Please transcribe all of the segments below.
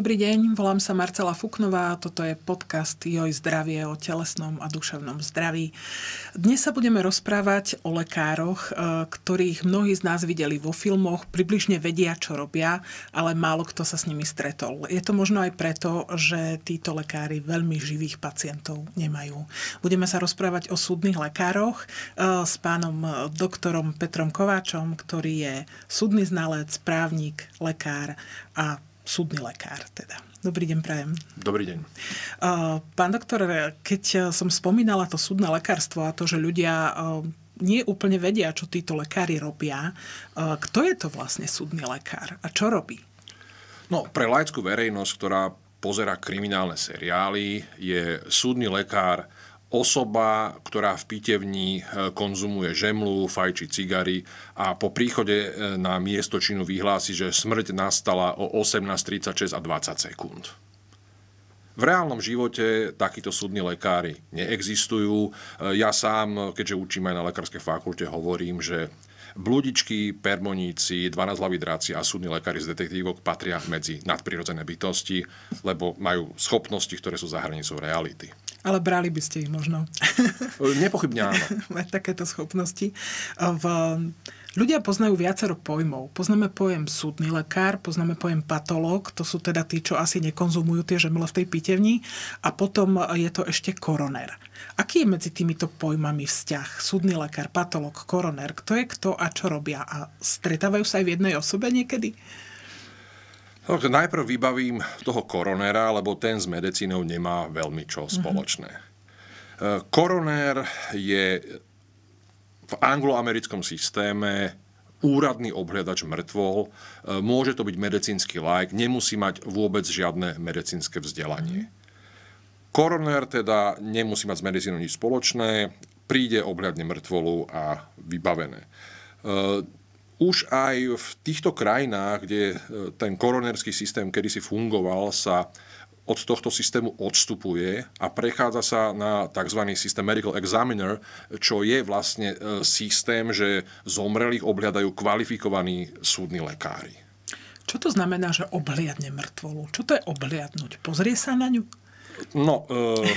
Dobrý deň, volám sa Marcela Fuknová, toto je podcast Joj zdravie o telesnom a duševnom zdraví. Dnes sa budeme rozprávať o lekároch, e, ktorých mnohí z nás videli vo filmoch, približne vedia, čo robia, ale málo kto sa s nimi stretol. Je to možno aj preto, že títo lekári veľmi živých pacientov nemajú. Budeme sa rozprávať o súdnych lekároch e, s pánom doktorom Petrom Kováčom, ktorý je súdny znalec, právnik, lekár a súdny lekár teda. Dobrý deň, Prajem. Dobrý deň. Pán doktor, keď som spomínala to súdne lekárstvo a to, že ľudia nie úplne vedia, čo títo lekári robia, kto je to vlastne súdny lekár a čo robí? No, pre laickú verejnosť, ktorá pozera kriminálne seriály, je súdny lekár osoba, ktorá v pitevni eh, konzumuje žemlu, fajči cigary a po príchode eh, na miesto činu vyhlási, že smrť nastala o 18.36 a 20 sekúnd. V reálnom živote takíto súdni lekári neexistujú. Eh, ja sám, keďže učím aj na lekárskej fakulte, hovorím, že bludičky, permoníci, 12 hlavy dráci a súdni lekári z detektívok patria medzi nadprirodzené bytosti, lebo majú schopnosti, ktoré sú za hranicou reality ale brali by ste ich možno. Nepochybne áno. Mať takéto schopnosti. V, Ľudia poznajú viacero pojmov. Poznáme pojem súdny lekár, poznáme pojem patológ, to sú teda tí, čo asi nekonzumujú tie žemle v tej pitevni. A potom je to ešte koroner. Aký je medzi týmito pojmami vzťah? Súdny lekár, patológ, koroner, kto je kto a čo robia? A stretávajú sa aj v jednej osobe niekedy? Tak no, najprv vybavím toho koronera, lebo ten s medicínou nemá veľmi čo mhm. spoločné. Mm-hmm. E, Koronér je v angloamerickom systéme úradný obhľadač mŕtvol, e, môže to byť medicínsky lajk, nemusí mať vôbec žiadne medicínske vzdelanie. Mhm. Koronér teda nemusí mať s medicínou nič spoločné, príde, obhľadne mŕtvolu a vybavené. E, už aj v týchto krajinách, kde e, ten koronerský systém kedysi fungoval, sa od tohto systému odstupuje a prechádza sa na tzv. systém Medical Examiner, čo je vlastne e, systém, že zomrelých obhľadajú kvalifikovaní súdni lekári. Čo to znamená, že obhliadne mŕtvolu? Čo to je obhliadnúť? Pozrie sa na ňu? No, e,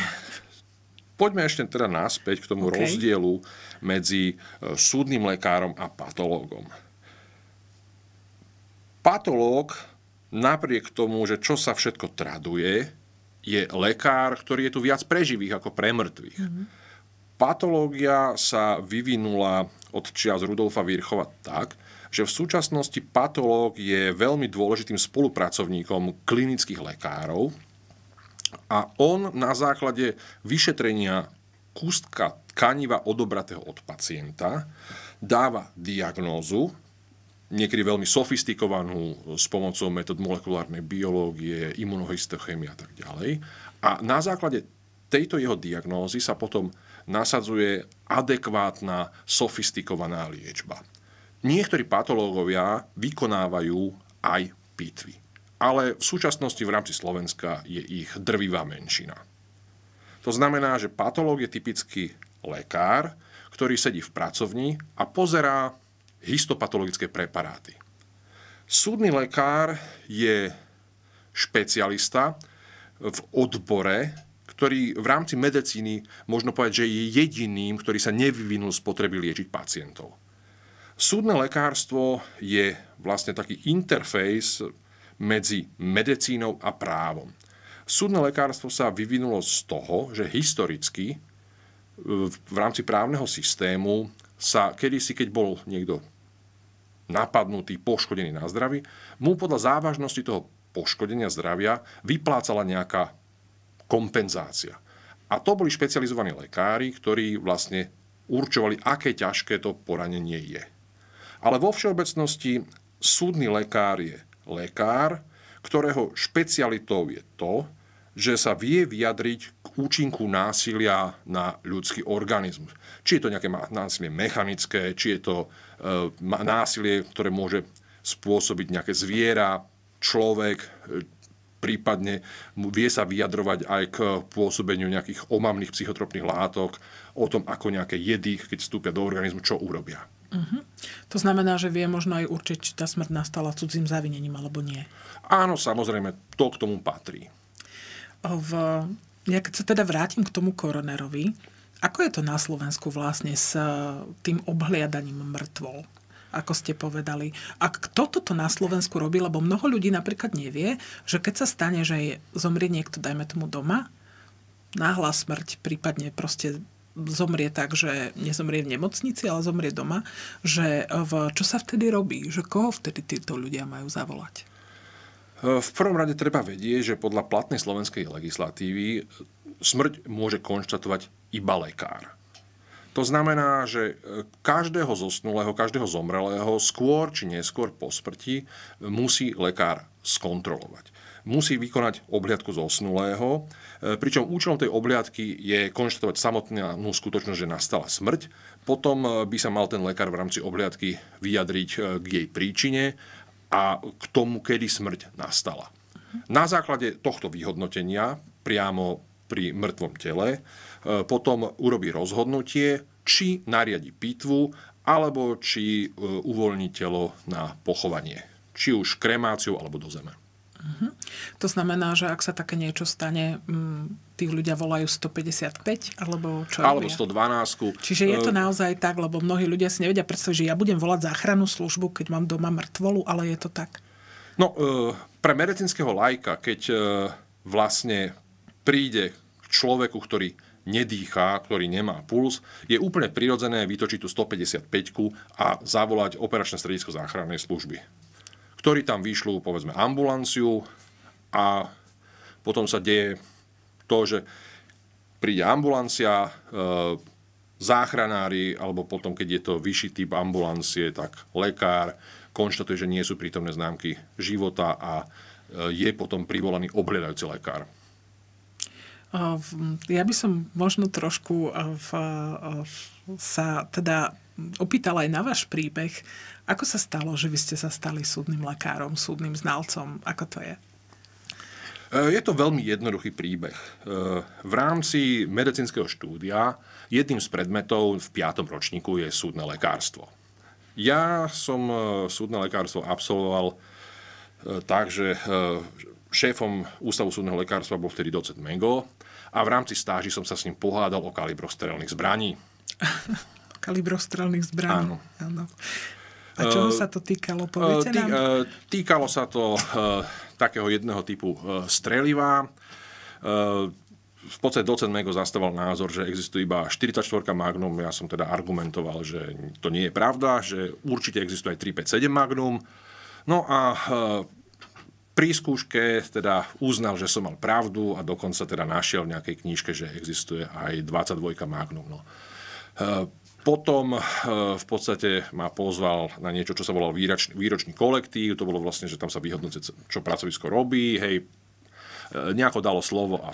poďme ešte teda naspäť k tomu okay. rozdielu medzi e, súdnym lekárom a patológom. Patológ napriek tomu, že čo sa všetko traduje, je lekár, ktorý je tu viac pre živých ako pre mŕtvych. Mm-hmm. Patológia sa vyvinula od čias Rudolfa Virchova tak, že v súčasnosti patológ je veľmi dôležitým spolupracovníkom klinických lekárov a on na základe vyšetrenia kústka tkaniva odobratého od pacienta dáva diagnózu niekedy veľmi sofistikovanú e, s pomocou metód molekulárnej biológie, imunohistochémie a tak ďalej. A na základe tejto jeho diagnózy sa potom nasadzuje adekvátna, sofistikovaná liečba. Niektorí patológovia vykonávajú aj pitvy. Ale v súčasnosti v rámci Slovenska je ich drvivá menšina. To znamená, že patológ je typický lekár, ktorý sedí v pracovni a pozerá histopatologické preparáty. Súdny lekár je špecialista v odbore, ktorý v rámci medicíny možno povedať, že je jediným, ktorý sa nevyvinul z potreby liečiť pacientov. Súdne lekárstvo je vlastne taký interfejs medzi medicínou a právom. Súdne lekárstvo sa vyvinulo z toho, že historicky e, v rámci právneho systému sa kedysi, keď bol niekto napadnutý, poškodený na zdraví, mu podľa závažnosti toho poškodenia zdravia vyplácala nejaká kompenzácia. A to boli špecializovaní lekári, ktorí vlastne určovali, aké ťažké to poranenie je. Ale vo všeobecnosti súdny lekár je lekár, ktorého špecialitou je to, že sa vie vyjadriť k účinku násilia na ľudský organizmus. Či je to nejaké násilie mechanické, či je to e, násilie, ktoré môže spôsobiť nejaké zviera, človek, e, prípadne vie sa vyjadrovať aj k pôsobeniu nejakých omamných psychotropných látok, o tom, ako nejaké jedy, keď vstúpia do organizmu, čo urobia. Uh-huh. To znamená, že vie možno aj určiť, či tá smrť nastala cudzím zavinením alebo nie. Áno, samozrejme, to k tomu patrí v, ja keď sa teda vrátim k tomu koronerovi, ako je to na Slovensku vlastne s eh, tým obhliadaním mŕtvol? ako ste povedali. A kto toto na Slovensku robí, lebo mnoho ľudí napríklad nevie, že keď sa stane, že zomrie niekto, dajme tomu doma, náhla smrť, prípadne proste zomrie tak, že nezomrie v nemocnici, ale zomrie doma, že eh, v, čo sa vtedy robí, že koho vtedy títo ľudia majú zavolať? E, v prvom rade treba vedieť, že podľa platnej slovenskej legislatívy e, smrť môže konštatovať iba lekár. To znamená, že e, každého zosnulého, každého zomrelého skôr či neskôr po smrti musí lekár skontrolovať. Musí vykonať obliadku zosnulého, pričom účelom tej obliadky je konštatovať samotnú skutočnosť, že nastala smrť. Potom by sa mal ten lekár v rámci obliadky vyjadriť k jej príčine a k tomu, kedy smrť nastala. Na základe tohto vyhodnotenia priamo pri mŕtvom tele e, potom urobí rozhodnutie, či nariadi pitvu alebo či e, uvoľní telo na pochovanie, či už kremáciu alebo do zeme. Mhm. To znamená, že ak sa také niečo stane, mm, tí ľudia volajú 155 alebo čo Alebo 112. Čiže je to e, naozaj tak, lebo mnohí ľudia si nevedia predstaviť, že ja budem volať záchranu službu, keď mám doma mŕtvolu, ale je to tak. No, e, pre meretinského lajka, keď e, vlastne príde k človeku, ktorý nedýchá, ktorý nemá puls, je úplne prirodzené vytočiť tú 155 a zavolať operačné stredisko záchrannej služby ktorí tam vyšľú, povedzme, ambulanciu a potom sa deje to, že príde ambulancia, e, záchranári, alebo potom, keď je to vyšší typ ambulancie, tak lekár konštatuje, že nie sú prítomné známky života a e, je potom privolaný obhľadajúci lekár. Ja by som možno trošku v, v sa teda opýtala aj na váš príbeh. Ako sa stalo, že vy ste sa stali súdnym lekárom, súdnym znalcom? Ako to je? E, je to veľmi jednoduchý príbeh. E, v rámci medicínskeho štúdia jedným z predmetov v 5. ročníku je súdne lekárstvo. Ja som e, súdne lekárstvo absolvoval tak, že šéfom Ústavu súdneho lekárstva bol vtedy docet Mengo a v rámci stáži som sa s ním pohádal o kalibroch strelných zbraní. kalibrostrelných zbraní. Áno. Áno. A čoho eh, sa to týkalo? Eh, Poviete nám? Eh, týkalo sa to takého jedného typu streliva. V podstate docent Mego zastával názor, že existuje iba 44 Magnum. Ja som teda argumentoval, že to nie je pravda, že určite existuje aj 357 Magnum. No a pri skúške teda uznal, že som mal pravdu a dokonca teda našiel v nejakej knižke, že existuje aj 22 Magnum. No. Eh, potom eh, v podstate ma pozval na niečo, čo sa volalo výročný, výročný kolektív. To bolo vlastne, že tam sa vyhodnocuje, čo pracovisko robí. Hej, eh, nejako dalo slovo a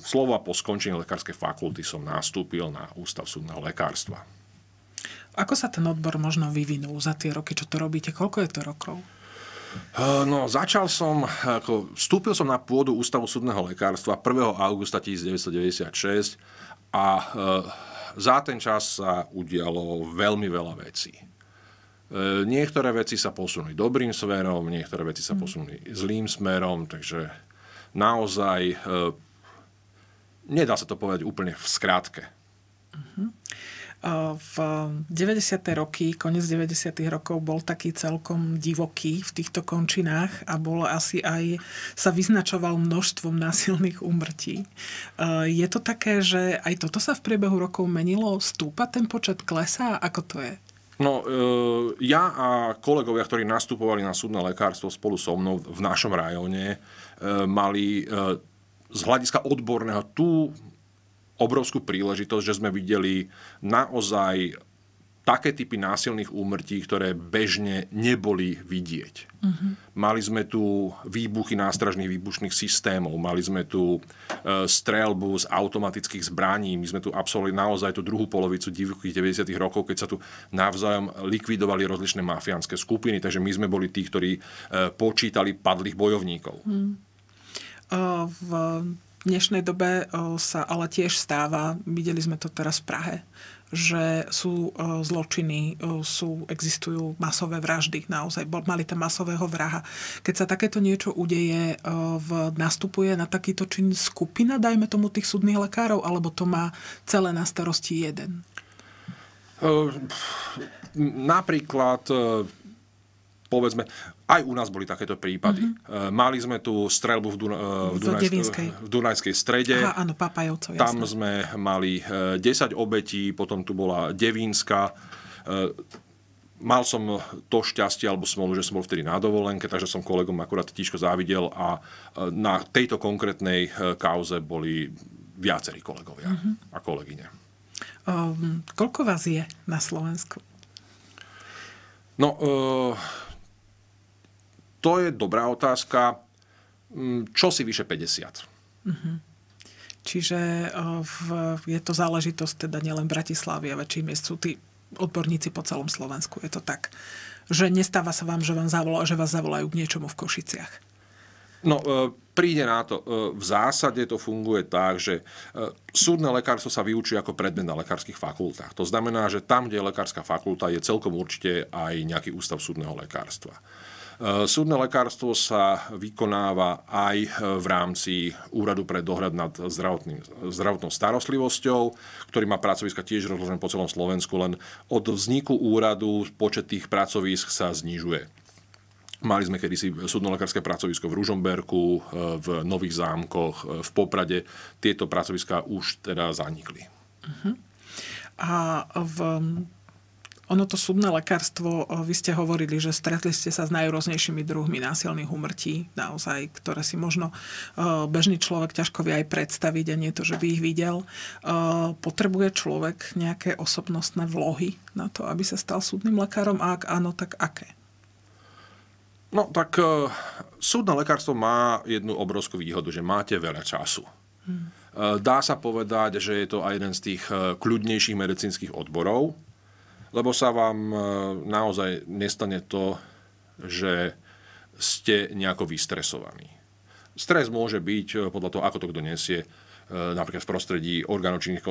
slova po skončení lekárskej fakulty som nastúpil na Ústav súdneho lekárstva. Ako sa ten odbor možno vyvinul za tie roky, čo to robíte? Koľko je to rokov? No, začal som, ako, vstúpil som na pôdu Ústavu súdneho lekárstva 1. augusta 1996 a za ten čas sa udialo veľmi veľa vecí. E, niektoré veci sa posunuli dobrým smerom, niektoré veci sa hm. posunuli zlým smerom, takže naozaj e, nedá sa to povedať úplne v skratke. Uh-huh v 90. roky, konec 90. rokov bol taký celkom divoký v týchto končinách a bol asi aj, sa vyznačoval množstvom násilných úmrtí. Je to také, že aj toto sa v priebehu rokov menilo? Stúpa ten počet klesa, Ako to je? No, e, ja a kolegovia, ktorí nastupovali na súdne lekárstvo spolu so mnou v našom rajone, e, mali e, z hľadiska odborného tú obrovskú príležitosť, že sme videli naozaj také typy násilných úmrtí, ktoré bežne neboli vidieť. Uh-huh. Mali sme tu výbuchy nástražných výbušných systémov, mali sme tu e, strelbu z automatických zbraní, my sme tu absolvovali naozaj tú druhú polovicu divokých 90. rokov, keď sa tu navzájom likvidovali rozličné mafiánske skupiny, takže my sme boli tí, ktorí e, počítali padlých bojovníkov. Uh-huh. Uh, v dnešnej dobe eh, sa ale tiež stáva, videli sme to teraz v Prahe, že sú eh, zločiny, eh, sú, existujú masové vraždy, naozaj mali tam masového vraha. Keď sa takéto niečo udeje, v, nastupuje na takýto čin skupina, dajme tomu tých súdnych lekárov, alebo to má celé na starosti jeden? Napríklad povedzme, aj u nás boli takéto prípady. Mm-hmm. Mali sme tu strelbu v, Dun- eh, v, Dunajskej, v Dunajskej strede. Aha, áno, papajovco, Tam jasné. sme mali 10 eh, obetí, potom tu bola Devínska. Mal som to šťastie alebo smolu, že som bol vtedy na dovolenke, takže som kolegom akurát tížko závidel a na tejto konkrétnej kauze boli viacerí kolegovia mm-hmm. a kolegyne. Um, koľko vás je na Slovensku? No, uh, to je dobrá otázka. Mm, čo si vyše 50? Mm-hmm. Čiže eh, v, je to záležitosť teda nielen Bratislavy a väčších miest. Sú tí odborníci po celom Slovensku. Je to tak, že nestáva sa vám, že, vám zavolá, že vás zavolajú k niečomu v Košiciach. No, eh, príde na to. Eh, v zásade to funguje tak, že súdne lekárstvo sa vyučuje ako predmet na lekárskych fakultách. To znamená, že tam, kde je lekárska fakulta, je celkom určite aj nejaký ústav súdneho lekárstva. E, súdne lekárstvo sa vykonáva aj v rámci Úradu pre dohľad nad zdravotnou starostlivosťou, ktorý má pracoviska tiež rozložené po celom Slovensku, len od vzniku úradu počet tých pracovisk sa znižuje. Mali sme kedysi súdno-lekárske pracovisko v Ružomberku, e, v Nových zámkoch, e, v Poprade. Tieto pracoviská už teda zanikli. Uh-huh. A v ono to súdne lekárstvo, vy ste hovorili, že stretli ste sa s najrôznejšími druhmi násilných umrtí, naozaj, ktoré si možno bežný človek ťažko vie aj predstaviť a nie to, že by ich videl. Potrebuje človek nejaké osobnostné vlohy na to, aby sa stal súdnym lekárom a ak áno, tak aké? No tak súdne lekárstvo má jednu obrovskú výhodu, že máte veľa času. Hmm. dá sa povedať, že je to aj jeden z tých kľudnejších medicínskych odborov lebo sa vám e, naozaj nestane to, že ste nejako vystresovaní. Stres môže byť e, podľa toho, ako to kto nesie, e, napríklad v prostredí orgánočinných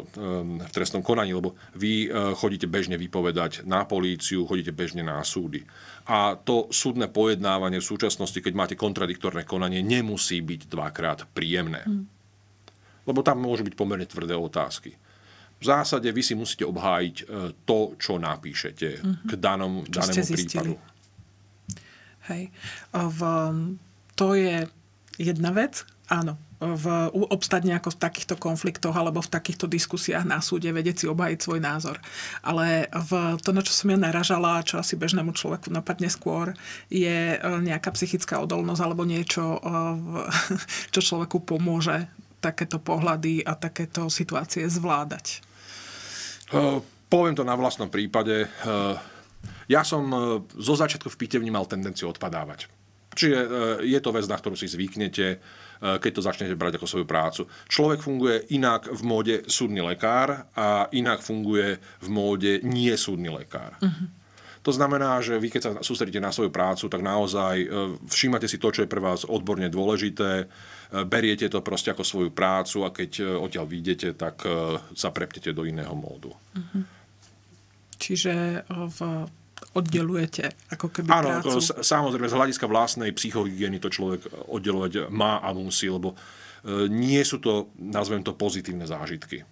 v trestnom konaní, lebo vy chodíte bežne vypovedať na políciu, chodíte bežne na súdy. A to súdne pojednávanie v súčasnosti, keď máte kontradiktorné konanie, nemusí byť dvakrát príjemné. Hmm. Lebo tam môžu byť pomerne tvrdé otázky v zásade vy si musíte obhájiť e, to, čo napíšete mm-hmm. k mhm. danom, čo danému prípadu. Hej. V, um, to je jedna vec, áno, v, obstať nejako v takýchto konfliktoch alebo v takýchto diskusiách na súde, vedieť si obhájiť svoj názor. Ale v to, na čo som ja naražala a čo asi bežnému človeku napadne skôr, je e, nejaká psychická odolnosť alebo niečo, e, v čo človeku pomôže takéto pohľady a takéto situácie zvládať. Eh, poviem to na vlastnom prípade. Eh, ja som eh, zo začiatku v pitevni mal tendenciu odpadávať. Čiže je to vec, na ktorú si zvyknete, keď to začnete brať ako svoju prácu. Človek funguje inak v móde súdny lekár a inak funguje v móde nie súdny lekár. Uh-huh. To znamená, že vy keď sa sústredíte na svoju prácu, tak naozaj e, všímate si to, čo je pre vás odborne dôležité, e, beriete to proste ako svoju prácu a keď e, odtiaľ vyjdete, tak sa prepnete do iného módu. Mhm. Čiže v oddelujete ako keby Áno, prácu. Áno, samozrejme, z hľadiska vlastnej psychohygieny to človek oddelovať má a musí, lebo nie sú to, nazvem to, pozitívne zážitky.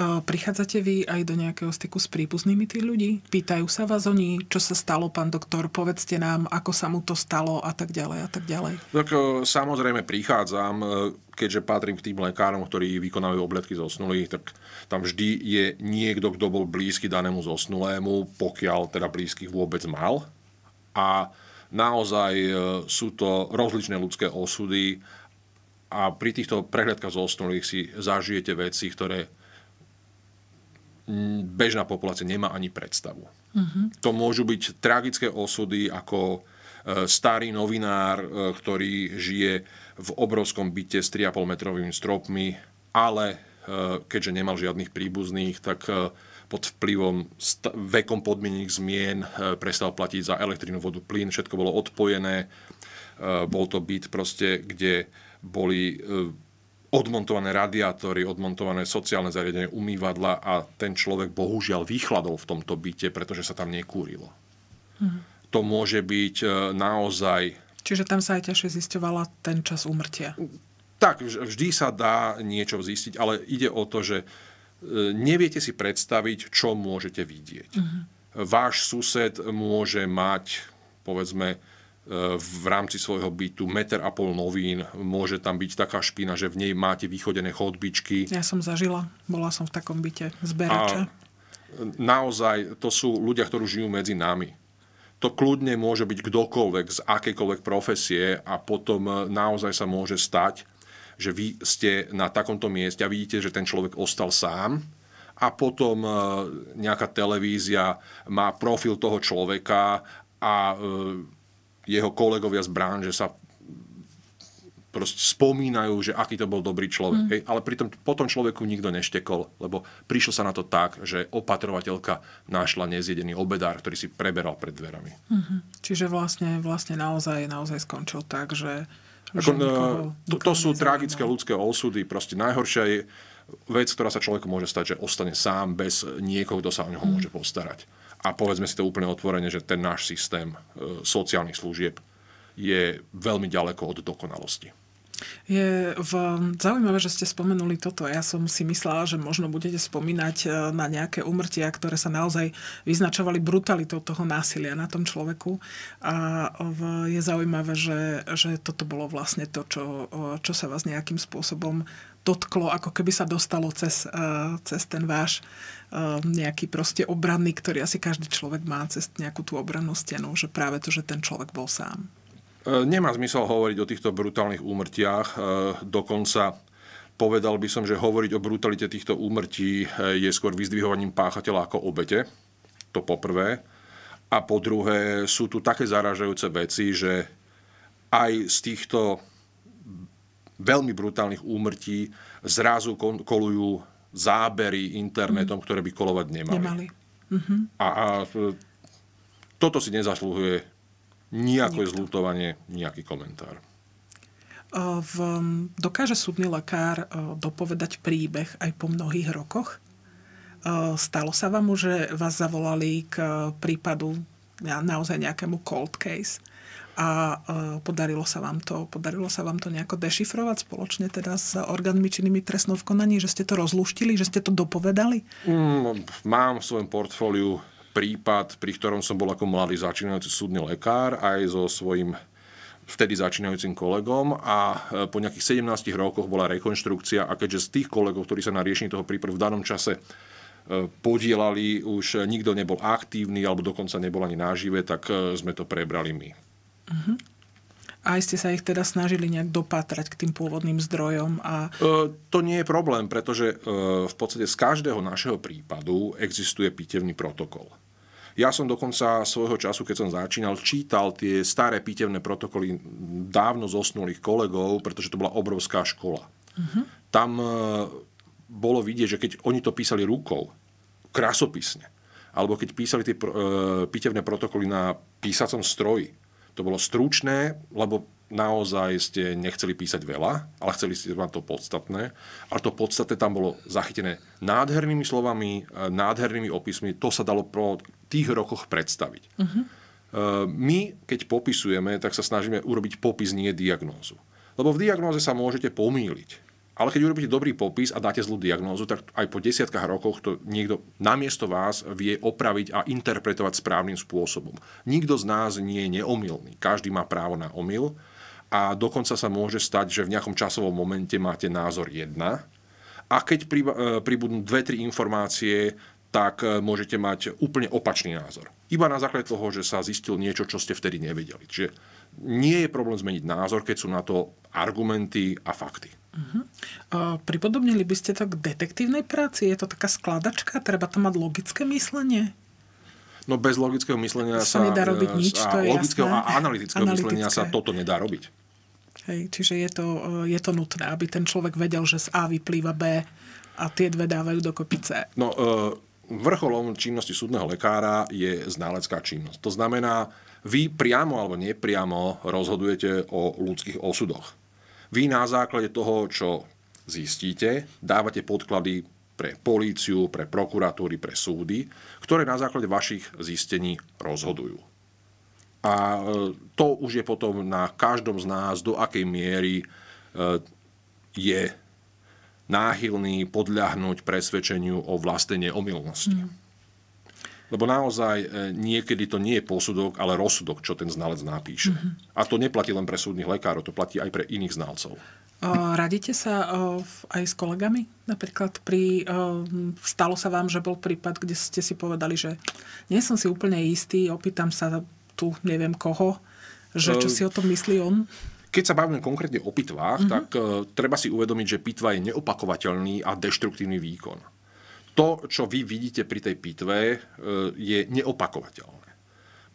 Prichádzate vy aj do nejakého styku s príbuznými tých ľudí? Pýtajú sa vás oni, čo sa stalo, pán doktor, povedzte nám, ako sa mu to stalo a tak ďalej a tak ďalej. Tak e, samozrejme prichádzam, e, keďže patrím k tým lekárom, ktorí vykonávajú obletky zosnulých, tak tam vždy je niekto, kto bol blízky danému zosnulému, pokiaľ teda blízkych vôbec mal. A naozaj e, sú to rozličné ľudské osudy a pri týchto prehľadkách zosnulých si zažijete veci, ktoré bežná populácia nemá ani predstavu. Uh-huh. To môžu byť tragické osudy ako e, starý novinár, e, ktorý žije v obrovskom byte s 3,5 metrovými stropmi, ale e, keďže nemal žiadnych príbuzných, tak pod vplyvom vekom podmienených zmien prestal platiť za elektrínu, vodu, plyn, všetko bolo odpojené. Bol to byt proste, kde boli odmontované radiátory, odmontované sociálne zariadenie, umývadla a ten človek bohužiaľ vychladol v tomto byte, pretože sa tam nekúrilo. Mhm. To môže byť e, naozaj... Čiže tam sa aj ťažšie zisťovala ten čas umrtia. Tak, vždy sa dá niečo zistiť, ale ide o to, že e, neviete si predstaviť, čo môžete vidieť. Mhm. Váš sused môže mať, povedzme, v rámci svojho bytu, meter a pol novín, môže tam byť taká špina, že v nej máte vychodené chodbičky. Ja som zažila, bola som v takom byte zberača. A naozaj to sú ľudia, ktorí žijú medzi nami. To kľudne môže byť kdokoľvek z akejkoľvek profesie a potom e, naozaj sa môže stať, že vy ste na takomto mieste a vidíte, že ten človek ostal sám a potom e, nejaká televízia má profil toho človeka a e, jeho kolegovia z branže sa proste spomínajú, že aký to bol dobrý človek. Mm. Hej? Ale pritom po tom človeku nikto neštekol, lebo prišlo sa na to tak, že opatrovateľka našla nezjedený obedár, ktorý si preberal pred dverami. Mm-hmm. Čiže vlastne, vlastne naozaj, naozaj skončil tak, že... Ako, že nikoho, to, to sú tragické ľudské osudy. Proste najhoršia je vec, ktorá sa človeku môže stať, že ostane sám bez niekoho, kto sa o neho mm. môže postarať a povedzme si to úplne otvorene, že ten náš systém e, sociálnych služieb je veľmi ďaleko od dokonalosti. Je v... zaujímavé, že ste spomenuli toto. Ja som si myslela, že možno budete spomínať e, na nejaké umrtia, ktoré sa naozaj vyznačovali brutalitou toho násilia na tom človeku. A v... je zaujímavé, že, že toto bolo vlastne to, čo, e, čo sa vás nejakým spôsobom dotklo, ako keby sa dostalo cez, cez ten váš Ehm, nejaký proste obranný, ktorý asi každý človek má cez nejakú tú obrannú stenu, že práve to, že ten človek bol sám. E, nemá zmysel hovoriť o týchto brutálnych úmrtiach. E, dokonca povedal by som, že hovoriť o brutalite týchto úmrtí e, je skôr vyzdvihovaním páchateľa ako obete. To poprvé. A po druhé, sú tu také zaražajúce veci, že aj z týchto veľmi brutálnych úmrtí zrazu kolujú zábery internetom, mhm. ktoré by kolovať nemali. nemali. Mm-hmm. A, a toto si nezaslúhuje nejaké Nikto. zlutovanie, nejaký komentár. V, dokáže súdny lekár dopovedať príbeh aj po mnohých rokoch? Stalo sa vám, že vás zavolali k prípadu naozaj nejakému cold case a e, podarilo sa vám to, podarilo sa vám to nejako dešifrovať spoločne teda s orgánmi činnými trestnou v konaní, že ste to rozluštili, že ste to dopovedali? Mm, mám v svojom portfóliu prípad, pri ktorom som bol ako mladý začínajúci súdny lekár aj so svojím vtedy začínajúcim kolegom a e, po nejakých 17 rokoch bola rekonštrukcia a keďže z tých kolegov, ktorí sa na riešení toho prípadu v danom čase e, podielali, už nikto nebol aktívny alebo dokonca nebol ani nážive, tak sme to prebrali my. Uh-huh. A ste sa ich teda snažili nejak dopatrať k tým pôvodným zdrojom? A... E, to nie je problém, pretože e, v podstate z každého našeho prípadu existuje pitevný protokol. Ja som dokonca svojho času, keď som začínal, čítal tie staré pitevné protokoly dávno zosnulých kolegov, pretože to bola obrovská škola. Uh-huh. Tam e, bolo vidieť, že keď oni to písali rukou, krasopisne, alebo keď písali tie e, pitevné protokoly na písacom stroji, to bolo stručné, lebo naozaj ste nechceli písať veľa, ale chceli ste mať to podstatné. Ale to podstatné tam bolo zachytené nádhernými slovami, e, nádhernými opismi. To sa dalo po tých rokoch predstaviť. Uh-huh. My, keď popisujeme, tak sa snažíme urobiť popis, nie diagnózu. Lebo v diagnóze sa môžete pomýliť. Ale keď urobíte dobrý popis a dáte zlú diagnózu, tak aj po desiatkách rokoch to niekto namiesto vás vie opraviť a interpretovať správnym spôsobom. Nikto z nás nie je neomylný. Každý má právo na omyl a dokonca sa môže stať, že v nejakom časovom momente máte názor 1 a keď e, pribudnú dve tri informácie, tak e, môžete mať úplne opačný názor. Iba na základe toho, že sa zistil niečo, čo ste vtedy nevedeli. Čiže nie je problém zmeniť názor, keď sú na to argumenty a fakty. Uh-huh. A pripodobnili by ste to k detektívnej práci? Je to taká skladačka? Treba tam mať logické myslenie? No bez logického myslenia sa, sa nedá robiť e, nič, a to je logického jasné. a analytického Analytické. myslenia sa toto nedá robiť. Hej, čiže je to, e, je to nutné, aby ten človek vedel, že z A vyplýva B a tie dve dávajú do kopice. No, e, vrcholom činnosti súdneho lekára je ználecká činnosť. To znamená, vy priamo alebo nepriamo rozhodujete o ľudských osudoch. Vy na základe toho, čo zistíte, dávate podklady pre políciu, pre prokuratúry, pre súdy, ktoré na základe vašich zistení rozhodujú. A e, to už je potom na každom z nás, do akej miery e, je náchylný podľahnúť presvedčeniu o vlastnej neomilnosti. Mm. Lebo naozaj e, niekedy to nie je posudok, ale rozsudok, čo ten znalec napíše. Mm-hmm. A to neplatí len pre súdnych lekárov, to platí aj pre iných znalcov. Radíte sa aj s kolegami? Napríklad pri, stalo sa vám, že bol prípad, kde ste si povedali, že nie som si úplne istý, opýtam sa tu neviem koho, že čo e, si o tom myslí on? Keď sa bavíme konkrétne o pitvách, mm-hmm. tak e, treba si uvedomiť, že pitva je neopakovateľný a deštruktívny výkon to, čo vy vidíte pri tej pitve, e, je neopakovateľné.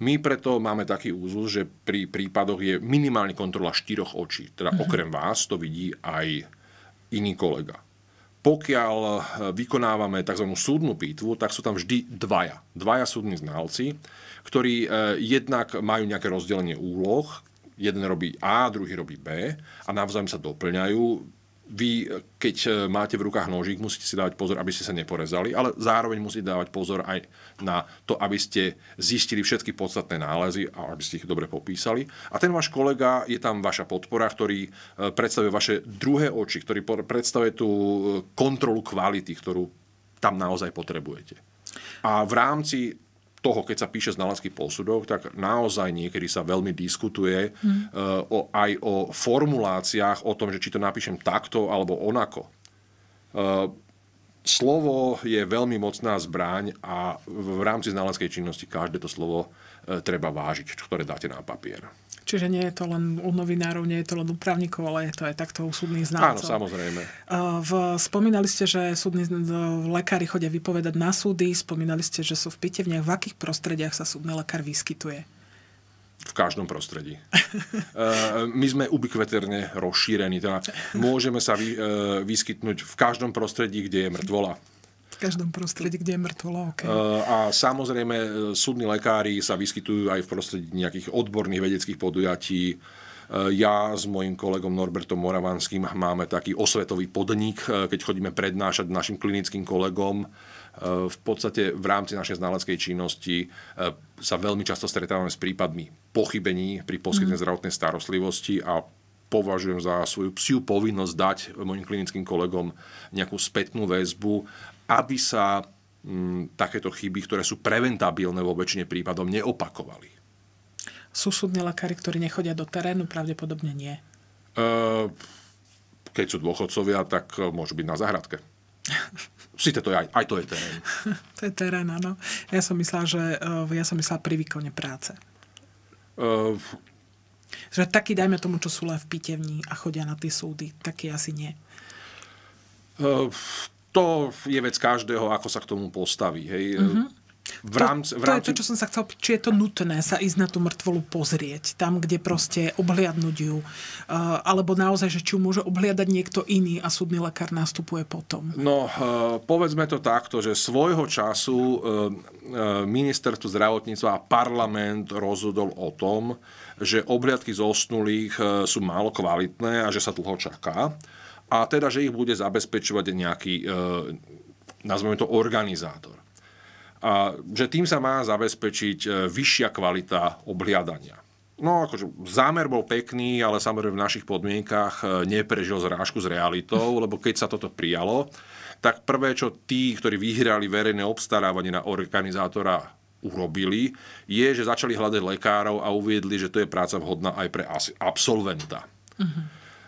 My preto máme taký úzus, že pri prípadoch je minimálne kontrola štyroch očí. Teda mhm. okrem vás to vidí aj iný kolega. Pokiaľ e, vykonávame tzv. súdnu pitvu, tak sú tam vždy dvaja. Dvaja súdni znalci, ktorí e, jednak majú nejaké rozdelenie úloh, jeden robí A, druhý robí B a navzájom sa doplňajú vy, keď e, máte v rukách nožík, musíte si dávať pozor, aby ste sa neporezali, ale zároveň musíte dávať pozor aj na to, aby ste zistili všetky podstatné nálezy a aby ste ich dobre popísali. A ten váš kolega je tam vaša podpora, ktorý e, predstavuje vaše druhé oči, ktorý predstavuje tú e, kontrolu kvality, ktorú tam naozaj potrebujete. A v rámci toho, keď sa píše znalecký posudok, tak naozaj niekedy sa veľmi diskutuje hmm. o, aj o formuláciách, o tom, že či to napíšem takto alebo onako. Eh, slovo je veľmi mocná zbraň a v rámci znaleckej činnosti každé to slovo eh, treba vážiť, ktoré dáte na papier. Čiže nie je to len u novinárov, nie je to len u právnikov, ale je to aj takto u súdnych znalcov. Áno, samozrejme. V, spomínali ste, že súdni lekári chodia vypovedať na súdy, spomínali ste, že sú v pitevniach. V akých prostrediach sa súdny lekár vyskytuje? V každom prostredí. My sme ubikveterne rozšírení, teda môžeme sa vyskytnúť v každom prostredí, kde je mŕtvola v každom prostredí, kde je mŕtvolo, Okay. E, a samozrejme, e, súdni lekári sa vyskytujú aj v prostredí nejakých odborných vedeckých podujatí. E, ja s mojim kolegom Norbertom Moravanským máme taký osvetový podnik, keď chodíme prednášať našim klinickým kolegom. V podstate v rámci našej znaleckej činnosti sa veľmi často stretávame s prípadmi pochybení pri poskytnej mm. zdravotnej starostlivosti a považujem za svoju psiu povinnosť dať mojim klinickým kolegom nejakú spätnú väzbu, aby sa m, mm, takéto chyby, ktoré sú preventabilné vo väčšine prípadov, neopakovali. Sú súdne lekári, ktorí nechodia do terénu? Pravdepodobne nie. E, keď sú dôchodcovia, tak eh, môžu byť na zahradke. Síte to je aj, aj to je terén. to je terén, áno. Ja som myslela, že eh, ja som myslela pri výkone práce. Ehm, že taký, dajme tomu, čo sú len v pitevni a chodia na tie súdy, taký asi nie. to je vec každého, ako sa k tomu postaví. Hej. Uh-huh. V rámci, v rámci... To je to, čo som sa chcel či je to nutné sa ísť na tú mŕtvolu pozrieť, tam, kde proste obhliadnúť ju, alebo naozaj, že či ju môže obhliadať niekto iný a súdny lekár nastupuje potom. No, povedzme to takto, že svojho času ministerstvo zdravotníctva a parlament rozhodol o tom, že obliadky zosnulých e, sú málo kvalitné a že sa dlho čaká a teda, že ich bude zabezpečovať nejaký, e, nazveme to, organizátor. A že tým sa má zabezpečiť e, vyššia kvalita obliadania. No, akože zámer bol pekný, ale samozrejme v našich podmienkach neprežil zrážku s realitou, lebo keď sa toto prijalo, tak prvé, čo tí, ktorí vyhrali verejné obstarávanie na organizátora urobili, je, že začali hľadať lekárov a uviedli, že to je práca vhodná aj pre absolventa. Uh-huh.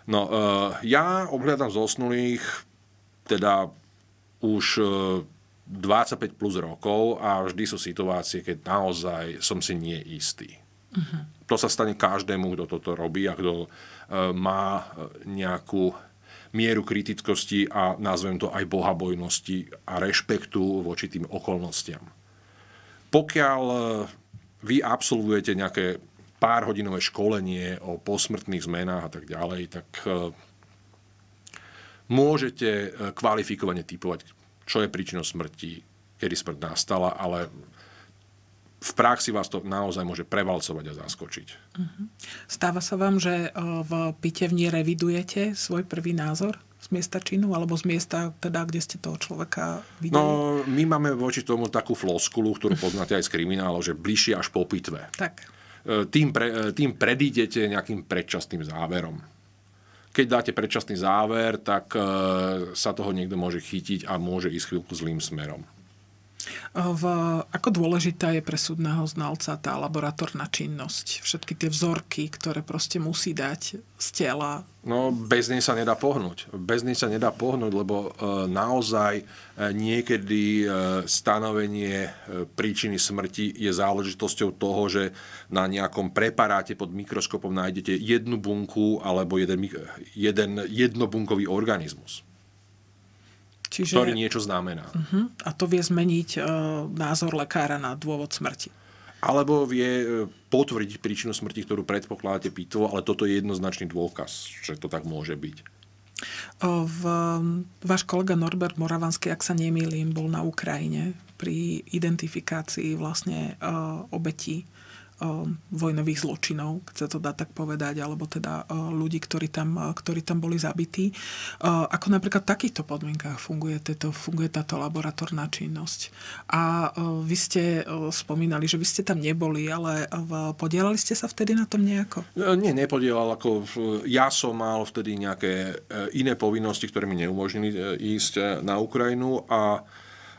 No, e, ja obhľadám zosnulých teda už e, 25 plus rokov a vždy sú situácie, keď naozaj som si nie istý. Uh-huh. Mhm. To sa stane každému, kto toto robí a kto e, má e, nejakú mieru kritickosti a nazvem to aj bohabojnosti a rešpektu voči tým okolnostiam. Pokiaľ e, vy absolvujete nejaké pár hodinové školenie o posmrtných zmenách a tak ďalej, tak e, môžete e, kvalifikovane typovať, čo je príčinou smrti, kedy smrť nastala, ale v praxi vás to naozaj môže prevalcovať a zaskočiť. Mhm. Stáva sa vám, že v pitevni revidujete svoj prvý názor? z miesta činu alebo z miesta, teda, kde ste toho človeka videli? No, my máme voči tomu takú floskulu, ktorú poznáte aj z kriminálu, že bližšie až po pitve. Tak. E, tým, pre, e, tým predídete nejakým predčasným záverom. Keď dáte predčasný záver, tak e, sa toho niekto môže chytiť a môže ísť chvíľku zlým smerom. V, ako dôležitá je pre súdneho znalca tá laboratórna činnosť? Všetky tie vzorky, ktoré proste musí dať z tela? No, bez nej sa nedá pohnúť. Bez nej sa nedá pohnúť, lebo e, naozaj e, niekedy e, stanovenie príčiny smrti je záležitosťou toho, že na nejakom preparáte pod mikroskopom nájdete jednu bunku alebo jeden, jeden jednobunkový organizmus. Čiže... ktorý niečo znamená. Uh-huh. A to vie zmeniť uh, názor lekára na dôvod smrti. Alebo vie e, potvrdiť príčinu smrti, ktorú predpokladáte pitvo, ale toto je jednoznačný dôkaz, že to tak môže byť. E, v, váš kolega Norbert Moravanský, ak sa nemýlim, bol na Ukrajine pri identifikácii vlastne obetí Um, vojnových zločinov, keď sa to dá tak povedať, alebo teda uh, ľudí, ktorí tam, uh, ktorí tam boli zabití. Uh, ako napríklad v takýchto podmienkách funguje, tieto, funguje táto laboratórna činnosť. A vy ste spomínali, že vy ste tam neboli, ale podielali ste sa vtedy na tom nejako? No, nie, nepodielal. Ako ja som mal vtedy nejaké iné povinnosti, ktoré mi neumožnili ísť na Ukrajinu a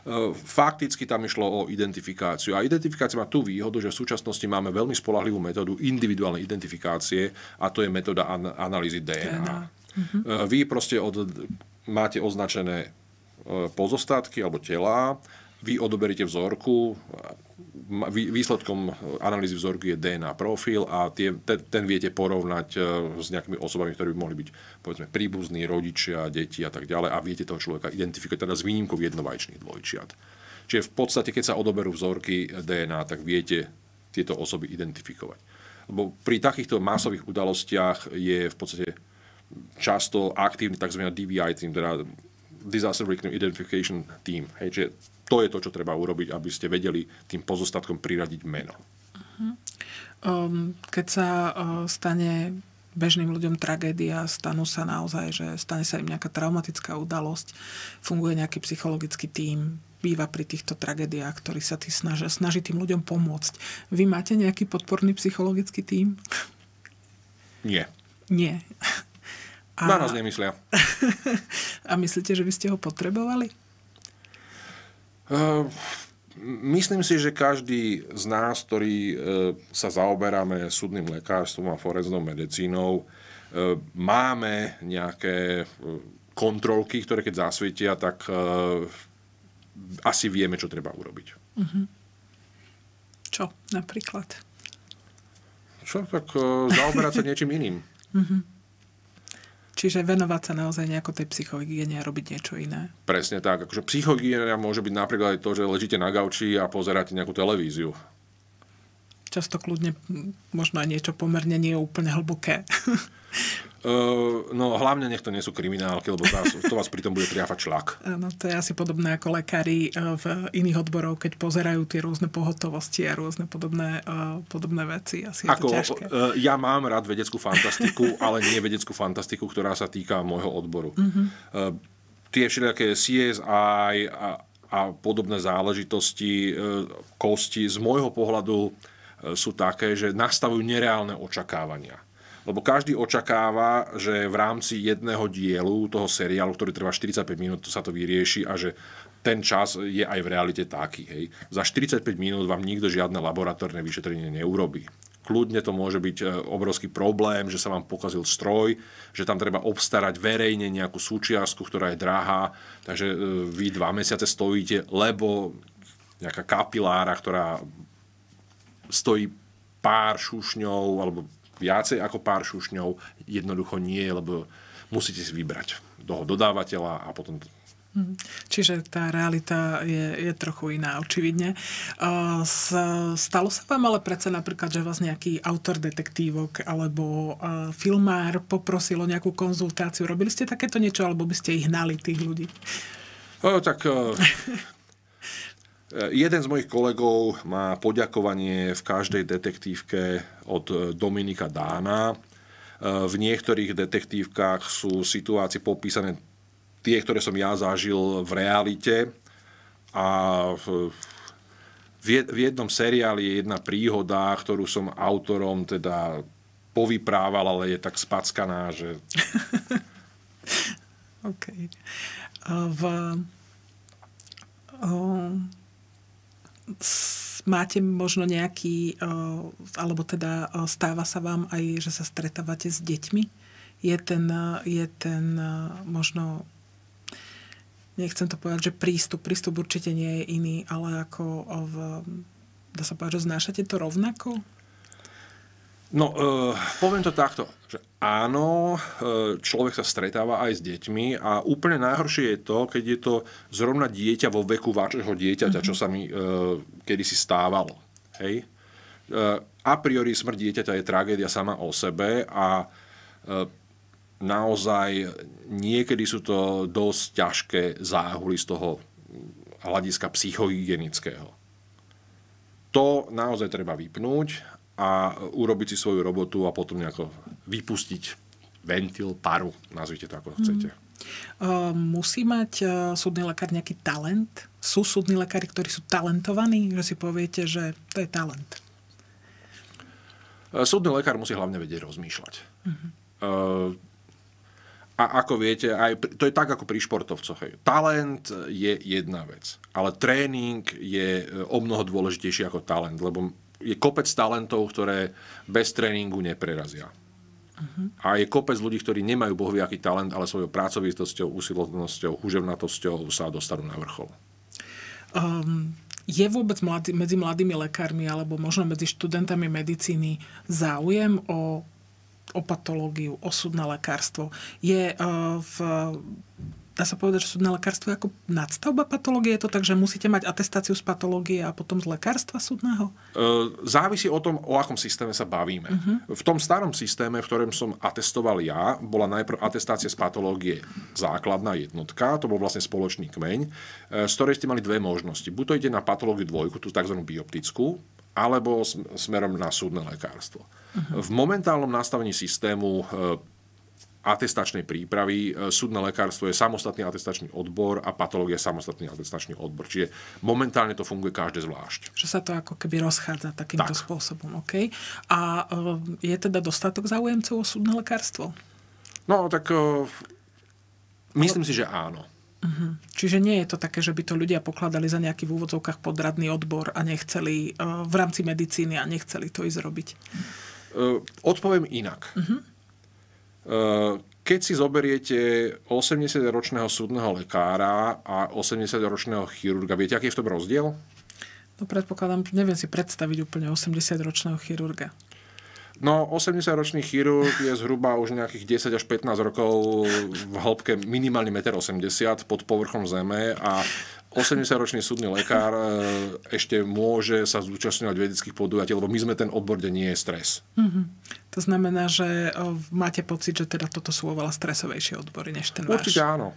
Eh, fakticky tam išlo o identifikáciu. A identifikácia má tú výhodu, že v súčasnosti máme veľmi spolahlivú metódu individuálnej identifikácie a to je metóda an- analýzy DNA. DNA. Uh-huh. Mhm. Eh, vy proste od, máte označené eh, pozostatky alebo tela vy odoberiete vzorku, výsledkom analýzy vzorku je DNA profil a tie, ten, ten viete porovnať e, s nejakými osobami, ktorí by mohli byť povedzme príbuzní, rodičia, deti a tak ďalej a viete toho človeka identifikovať teda s výnimkou jednovajčných dvojčiat. Čiže v podstate, keď sa odoberú vzorky DNA, tak viete tieto osoby identifikovať. Lebo pri takýchto masových udalostiach je v podstate často aktívny tzv. DVI team, teda Disaster Victim Identification Team. Hej, čiže to je to, čo treba urobiť, aby ste vedeli tým pozostatkom priradiť meno. Um, keď sa uh, stane bežným ľuďom tragédia, stanú sa naozaj, že stane sa im nejaká traumatická udalosť, funguje nejaký psychologický tím, býva pri týchto tragédiách, ktorý sa tý snaží, snaží tým ľuďom pomôcť. Vy máte nejaký podporný psychologický tím? Nie. Nie. A... Na nás nemyslia. A myslíte, že by ste ho potrebovali? Ehm, myslím si, že každý z nás, ktorý ehm, sa zaoberáme súdnym lekárstvom a forenznou medicínou, ehm, máme nejaké kontrolky, ktoré keď zasvietia, tak asi vieme, čo treba urobiť. Uh-huh. Čo napríklad? Čo? Tak zaoberať sa niečím iným. Uh-huh. Čiže venovať sa naozaj nejako tej psychohygiene a robiť niečo iné. Presne tak. Akože psychohygiena môže byť napríklad aj to, že ležíte na gauči a pozeráte nejakú televíziu. Často kľudne možno aj niečo pomerne nie je úplne hlboké. Uh, no hlavne nech to nie sú kriminálky, lebo vás, to vás pritom bude triafať šlak. Áno, to je asi podobné ako lekári eh, v iných odboroch keď pozerajú tie rôzne pohotovosti a rôzne podobné, uh, podobné veci. Asi ako, je to ťažké. Uh, ja mám rád vedeckú fantastiku, ale nie vedeckú fantastiku, ktorá sa týka môjho odboru. Uh-huh. Tie všelijaké CSI a, a podobné záležitosti, kosti z môjho pohľadu sú také, že nastavujú nereálne očakávania lebo každý očakáva, že v rámci jedného dielu toho seriálu, ktorý trvá 45 minút, sa to vyrieši a že ten čas je aj v realite taký. Hej. Za 45 minút vám nikto žiadne laboratórne vyšetrenie neurobí. Kľudne to môže byť e, obrovský problém, že sa vám pokazil stroj, že tam treba obstarať verejne nejakú súčiastku, ktorá je drahá, takže e, vy dva mesiace stojíte, lebo nejaká kapilára, ktorá stojí pár šušňov alebo viacej ako pár šušňov jednoducho nie, lebo musíte si vybrať toho dodávateľa a potom mhm. Čiže tá realita je, je trochu iná, očividne. Stalo sa vám ale predsa napríklad, že vás nejaký autor detektívok alebo filmár poprosil o nejakú konzultáciu. Robili ste takéto niečo, alebo by ste ich hnali, tých ľudí? O, tak Jeden z mojich kolegov má poďakovanie v každej detektívke od Dominika Dána. V niektorých detektívkach sú situácie popísané tie, ktoré som ja zažil v realite. A v jednom seriáli je jedna príhoda, ktorú som autorom teda povyprával, ale je tak spackaná, že... OK. V... Um máte možno nejaký, eh, alebo teda eh, stáva sa vám aj, že sa stretávate s deťmi? Je ten, eh, je ten možno nechcem to povedať, že prístup, prístup určite nie je iný, ale ako v, dá sa povedať, že znášate to rovnako? No, uh, poviem to takto, že áno, e, človek sa stretáva aj s deťmi a úplne najhoršie je to, keď je to zrovna dieťa vo veku vášho dieťaťa, mm-hmm. čo sa mi uh, kedysi stávalo. Hej? Uh, a priori smrť dieťaťa je tragédia sama o sebe a uh, naozaj niekedy sú to dosť ťažké záhuly z toho hľadiska psychohygienického. To naozaj treba vypnúť a urobiť si svoju robotu a potom nejako vypustiť ventil, paru, nazvite to ako chcete. Mm. Uh, musí mať uh, súdny lekár nejaký talent? Sú súdni lekári, ktorí sú talentovaní, že si poviete, že to je talent? Uh, súdny lekár musí hlavne vedieť rozmýšľať. Uh-huh. A ako viete, aj, to je tak ako pri športovcoch. Hej. Talent je jedna vec, ale tréning je o mnoho dôležitejší ako talent, lebo je kopec talentov, ktoré bez tréningu neprerazia. Uh-huh. A je kopec ľudí, ktorí nemajú bohviaký talent, ale svojou pracovitosťou, usilovnosťou, huževnatosťou sa dostanú na vrchol. Um, je vôbec mladý, medzi mladými lekármi alebo možno medzi študentami medicíny záujem o, o patológiu, o súdne lekárstvo? Je uh, v dá sa povedať, že súdne lekárstvo je ako nadstavba patológie, je to tak, že musíte mať atestáciu z patológie a potom z lekárstva súdneho? E, závisí o tom, o akom systéme sa bavíme. Uh-huh. V tom starom systéme, v ktorom som atestoval ja, bola najprv atestácia z patológie základná jednotka, to bol vlastne spoločný kmeň, e, z ktorej ste mali dve možnosti. Buď to ide na patológiu dvojku, tú tzv. bioptickú, alebo smerom na súdne lekárstvo. Uh-huh. V momentálnom nastavení systému e, atestačnej prípravy. E, súdne lekárstvo je samostatný atestačný odbor a patológia je samostatný atestačný odbor. Čiže momentálne to funguje každé zvlášť. Že sa to ako keby rozchádza takýmto tak. spôsobom. Okay. A e, je teda dostatok záujemcov o súdne lekárstvo? No tak e, myslím si, že áno. Uh-huh. Čiže nie je to také, že by to ľudia pokladali za nejaký v úvodzovkách podradný odbor a nechceli v rámci medicíny a nechceli to ísť robiť. Odpoviem inak. Uh-huh. Eh, keď si zoberiete 80-ročného súdneho lekára a 80-ročného chirurga, viete, aký je v tom rozdiel? No predpokladám, neviem si predstaviť úplne 80-ročného chirurga. No, 80-ročný chirurg je zhruba už nejakých 10 až 15 rokov v hĺbke minimálne 1,80 m pod povrchom zeme a 80-ročný súdny lekár e, ešte môže sa zúčastňovať vedeckých podujatí, lebo my sme ten odbor, kde nie je stres. Mm-hmm. To znamená, že e, máte pocit, že teda toto sú oveľa stresovejšie odbory než ten váš. Určite áno.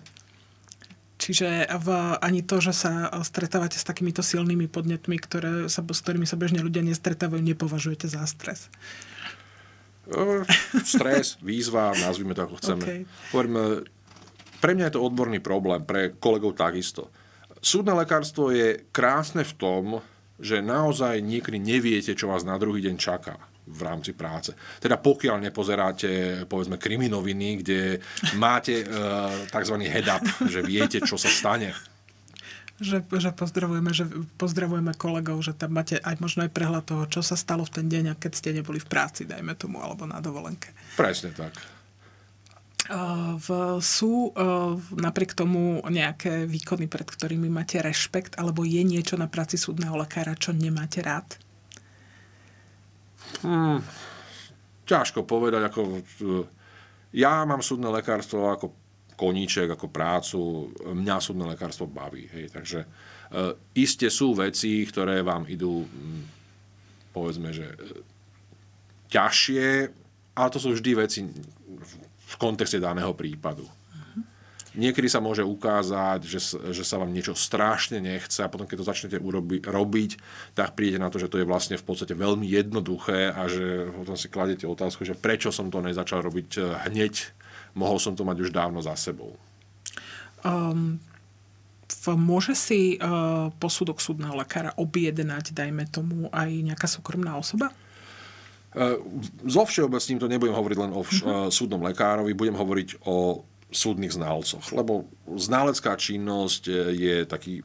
Čiže v, ani to, že sa e, stretávate s takýmito silnými podnetmi, ktoré sa, s ktorými sa bežne ľudia nestretávajú, nepovažujete za stres. Uh, stres, výzva, nazvime to ako chceme. Okay. Hovorím, pre mňa je to odborný problém, pre kolegov takisto súdne lekárstvo je krásne v tom, že naozaj niekedy neviete, čo vás na druhý deň čaká v rámci práce. Teda pokiaľ nepozeráte, povedzme, kriminoviny, kde máte e, tzv. head-up, že viete, čo sa stane že, že, pozdravujeme, že pozdravujeme kolegov, že tam máte aj možno aj prehľad toho, čo sa stalo v ten deň, keď ste neboli v práci, dajme tomu, alebo na dovolenke. Presne tak v, sú e, napriek tomu nejaké výkony, pred ktorými máte rešpekt, alebo je niečo na práci súdneho lekára, čo nemáte rád? Hmm, ťažko povedať. Ako, e, ja mám súdne lekárstvo ako koníček, ako prácu. Mňa súdne lekárstvo baví. Hej. Takže e, iste sú veci, ktoré vám idú, hm, povedzme, že e, ťažšie, ale to sú vždy veci, v kontexte daného prípadu. Niekedy sa môže ukázať, že, že sa vám niečo strašne nechce a potom, keď to začnete urobi, robiť, tak prídete na to, že to je vlastne v podstate veľmi jednoduché a že potom si kladete otázku, že prečo som to nezačal robiť e, hneď, mohol som to mať už dávno za sebou. Um, môže si uh, posudok súdneho lekára objednať, dajme tomu, aj nejaká súkromná osoba? Eh, zo všeobecným to nebudem hovoriť len o mhm. eh, súdnom lekárovi, budem hovoriť o súdnych znalcoch, lebo ználecká činnosť eh, je taký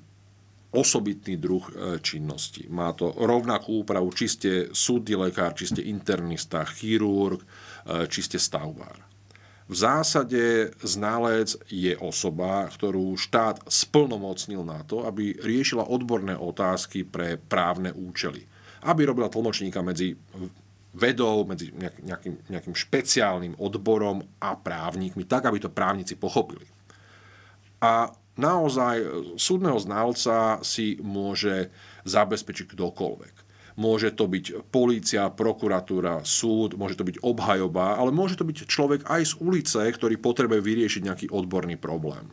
osobitný druh činnosti. Má to rovnakú úpravu, či ste súdny lekár, či ste internista, chirurg, či ste stavbár. V zásade znalec je osoba, ktorú štát splnomocnil na to, aby riešila odborné otázky pre právne účely. Aby robila tlmočníka medzi vedou, medzi nejakým, nejakým špeciálnym odborom a právnikmi, tak, aby to právnici pochopili. A naozaj e, súdneho znalca si môže zabezpečiť kdokoľvek. Môže to byť polícia, prokuratúra, súd, môže to byť obhajoba, ale môže to byť človek aj z ulice, ktorý potrebuje vyriešiť nejaký odborný problém.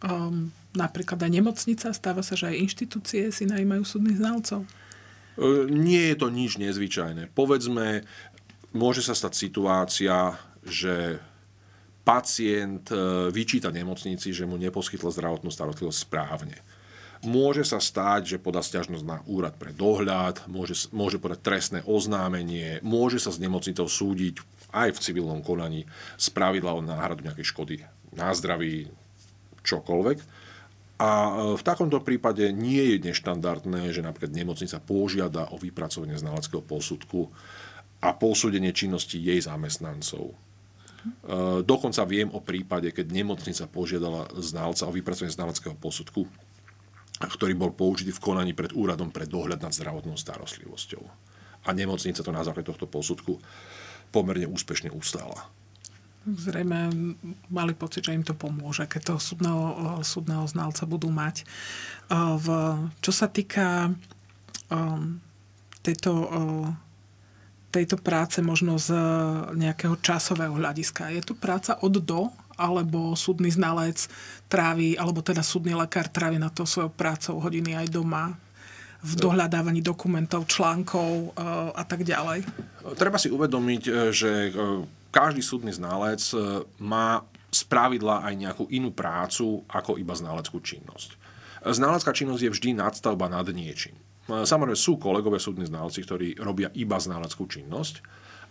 Um, napríklad aj nemocnica, stáva sa, že aj inštitúcie si najmajú súdnych znalcov. E, nie je to nič nezvyčajné. Povedzme, môže sa stať situácia, že pacient e, vyčíta nemocnici, že mu neposkytla zdravotnú starostlivosť správne. Môže sa stať, že podá stiažnosť na úrad pre dohľad, môže, môže podať trestné oznámenie, môže sa s nemocnicou súdiť aj v civilnom konaní z pravidla o náhradu nejakej škody na zdraví, čokoľvek. A e, v takomto prípade nie je neštandardné, že napríklad nemocnica požiada o vypracovanie znaleckého posudku a posúdenie činnosti jej zamestnancov. E, dokonca viem o prípade, keď nemocnica požiadala znalca o vypracovanie znaleckého posudku, ktorý bol použitý v konaní pred úradom pre dohľad nad zdravotnou starostlivosťou. A nemocnica to na základe tohto posudku pomerne úspešne ustála zrejme mali pocit, že im to pomôže, keď toho súdneho, súdneho znalca budú mať. V, čo sa týka um, tejto, uh, tejto práce možno z nejakého časového hľadiska, je tu práca od do, alebo súdny znalec trávi, alebo teda súdny lekár trávi na to svojou prácou hodiny aj doma, v dohľadávaní dokumentov, článkov uh, a tak ďalej? Treba si uvedomiť, uh, že uh, každý súdny znalec e, má z pravidla aj nejakú inú prácu ako iba znaleckú činnosť. Znalecká činnosť je vždy nadstavba nad niečím. E, Samozrejme sú kolegové súdni znalci, ktorí robia iba znaleckú činnosť,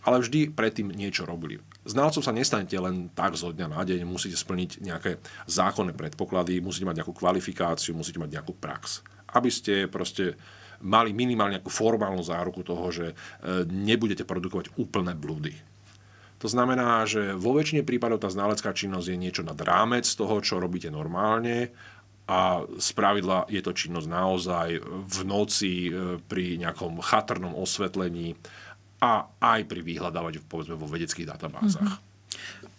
ale vždy predtým niečo robili. Znalcov sa nestanete len tak zo dňa na deň, musíte splniť nejaké zákonné predpoklady, musíte mať nejakú kvalifikáciu, musíte mať nejakú prax. Aby ste proste mali minimálne nejakú formálnu záruku toho, že e, nebudete produkovať úplné blúdy. To znamená, že vo väčšine prípadov tá znalecká činnosť je niečo nad rámec toho, čo robíte normálne a z pravidla je to činnosť naozaj v noci e, pri nejakom chatrnom osvetlení a aj pri vyhľadávaní povedzme vo vedeckých databázach. Mm-hmm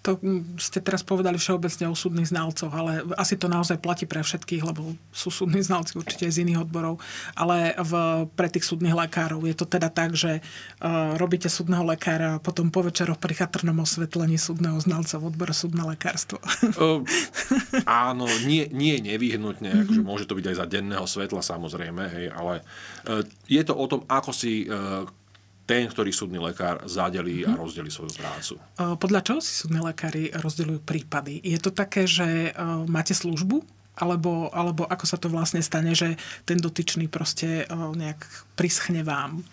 to mm, ste teraz povedali všeobecne o súdnych znalcoch, ale asi to naozaj platí pre všetkých, lebo sú súdni znalci určite aj z iných odborov, ale v, pre tých súdnych lekárov je to teda tak, že uh, robíte súdneho lekára a potom po večeroch pri chatrnom osvetlení súdneho znalca v odbore súdne lekárstvo. Uh, áno, nie, nie nevyhnutne, mm-hmm. akože môže to byť aj za denného svetla samozrejme, hej, ale uh, je to o tom, ako si uh, ten, ktorý súdny lekár zadelí a mhm. rozdelí svoju prácu. E, podľa čoho si súdni lekári rozdeľujú prípady? Je to také, že e, máte službu? Alebo, alebo ako sa to vlastne stane, že ten dotyčný proste e, nejak prischne vám?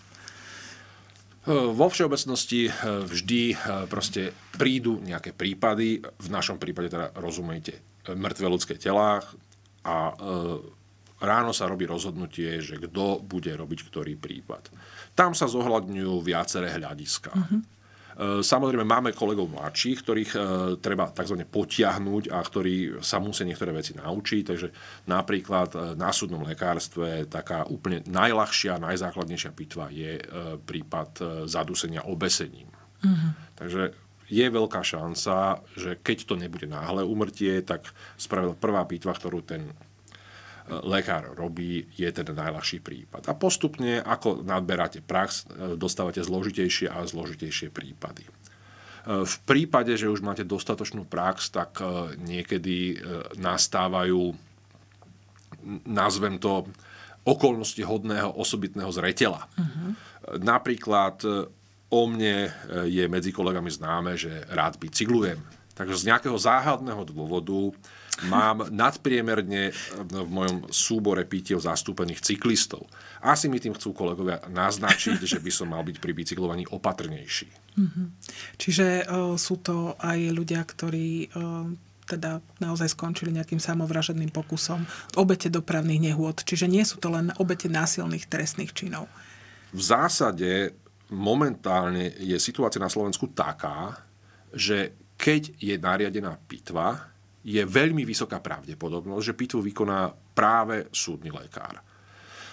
Vo všeobecnosti vždy proste prídu nejaké prípady, v našom prípade teda rozumiete mŕtve ľudské telá a ráno sa robí rozhodnutie, že kto bude robiť ktorý prípad. Tam sa zohľadňujú viaceré hľadiska. Uh-huh. Samozrejme, máme kolegov mladších, ktorých e, treba tzv. potiahnuť a ktorí sa musia niektoré veci naučiť. Takže napríklad e, na súdnom lekárstve taká úplne najľahšia, najzákladnejšia pitva je prípad zadusenia obesením. Uh-huh. Takže je veľká šanca, že keď to nebude náhle umrtie, tak spravil prvá pitva, ktorú ten lekár robí, je ten teda najľahší prípad. A postupne, ako nadberáte prax, e, dostávate zložitejšie a zložitejšie prípady. E, v prípade, že už máte dostatočnú prax, tak e, niekedy nastávajú, nazvem to, okolnosti hodného osobitného zretela. Uh-huh. Mhm. Napríklad o mne je medzi kolegami známe, že rád bicyklujem Takže z nejakého záhadného dôvodu mám nadpriemerne eh, v mojom súbore pítiev zastúpených cyklistov. Asi mi tým chcú kolegovia naznačiť, že by som mal byť pri bicyklovaní opatrnejší. Mm-hmm. Čiže eh, sú to aj ľudia, ktorí eh, teda naozaj skončili nejakým samovražedným pokusom, obete dopravných nehôd. Čiže nie sú to len obete násilných trestných činov. V zásade momentálne je situácia na Slovensku taká, že keď je nariadená pitva, je veľmi vysoká pravdepodobnosť, že pitvu vykoná práve súdny lekár.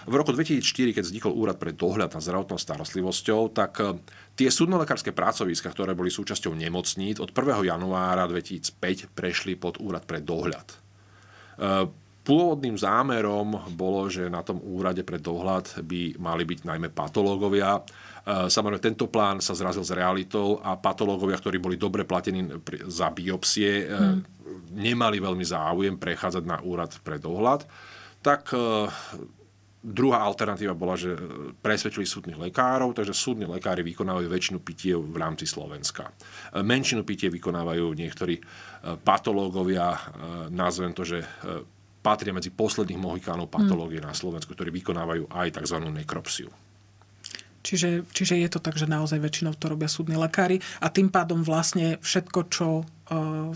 V roku 2004, keď vznikol úrad pre dohľad na zdravotnou starostlivosťou, tak eh, tie súdnolekárske pracoviska, ktoré boli súčasťou nemocníc, od 1. januára 2005 prešli pod úrad pre dohľad. Eh, pôvodným zámerom bolo, že na tom úrade pre dohľad by mali byť najmä patológovia, E, samozrejme, tento plán sa zrazil s realitou a patológovia, ktorí boli dobre platení za biopsie, hmm. nemali veľmi záujem prechádzať na úrad pre dohľad. Tak e, Druhá alternatíva bola, že presvedčili súdnych lekárov, takže súdni lekári vykonávajú väčšinu pitie v rámci Slovenska. Menšinu pitie vykonávajú niektorí patológovia, nazvem to, že patria medzi posledných mohikánov patológie hmm. na Slovensku, ktorí vykonávajú aj tzv. nekropsiu. Čiže, čiže je to tak, že naozaj väčšinou to robia súdni lekári a tým pádom vlastne všetko, čo e,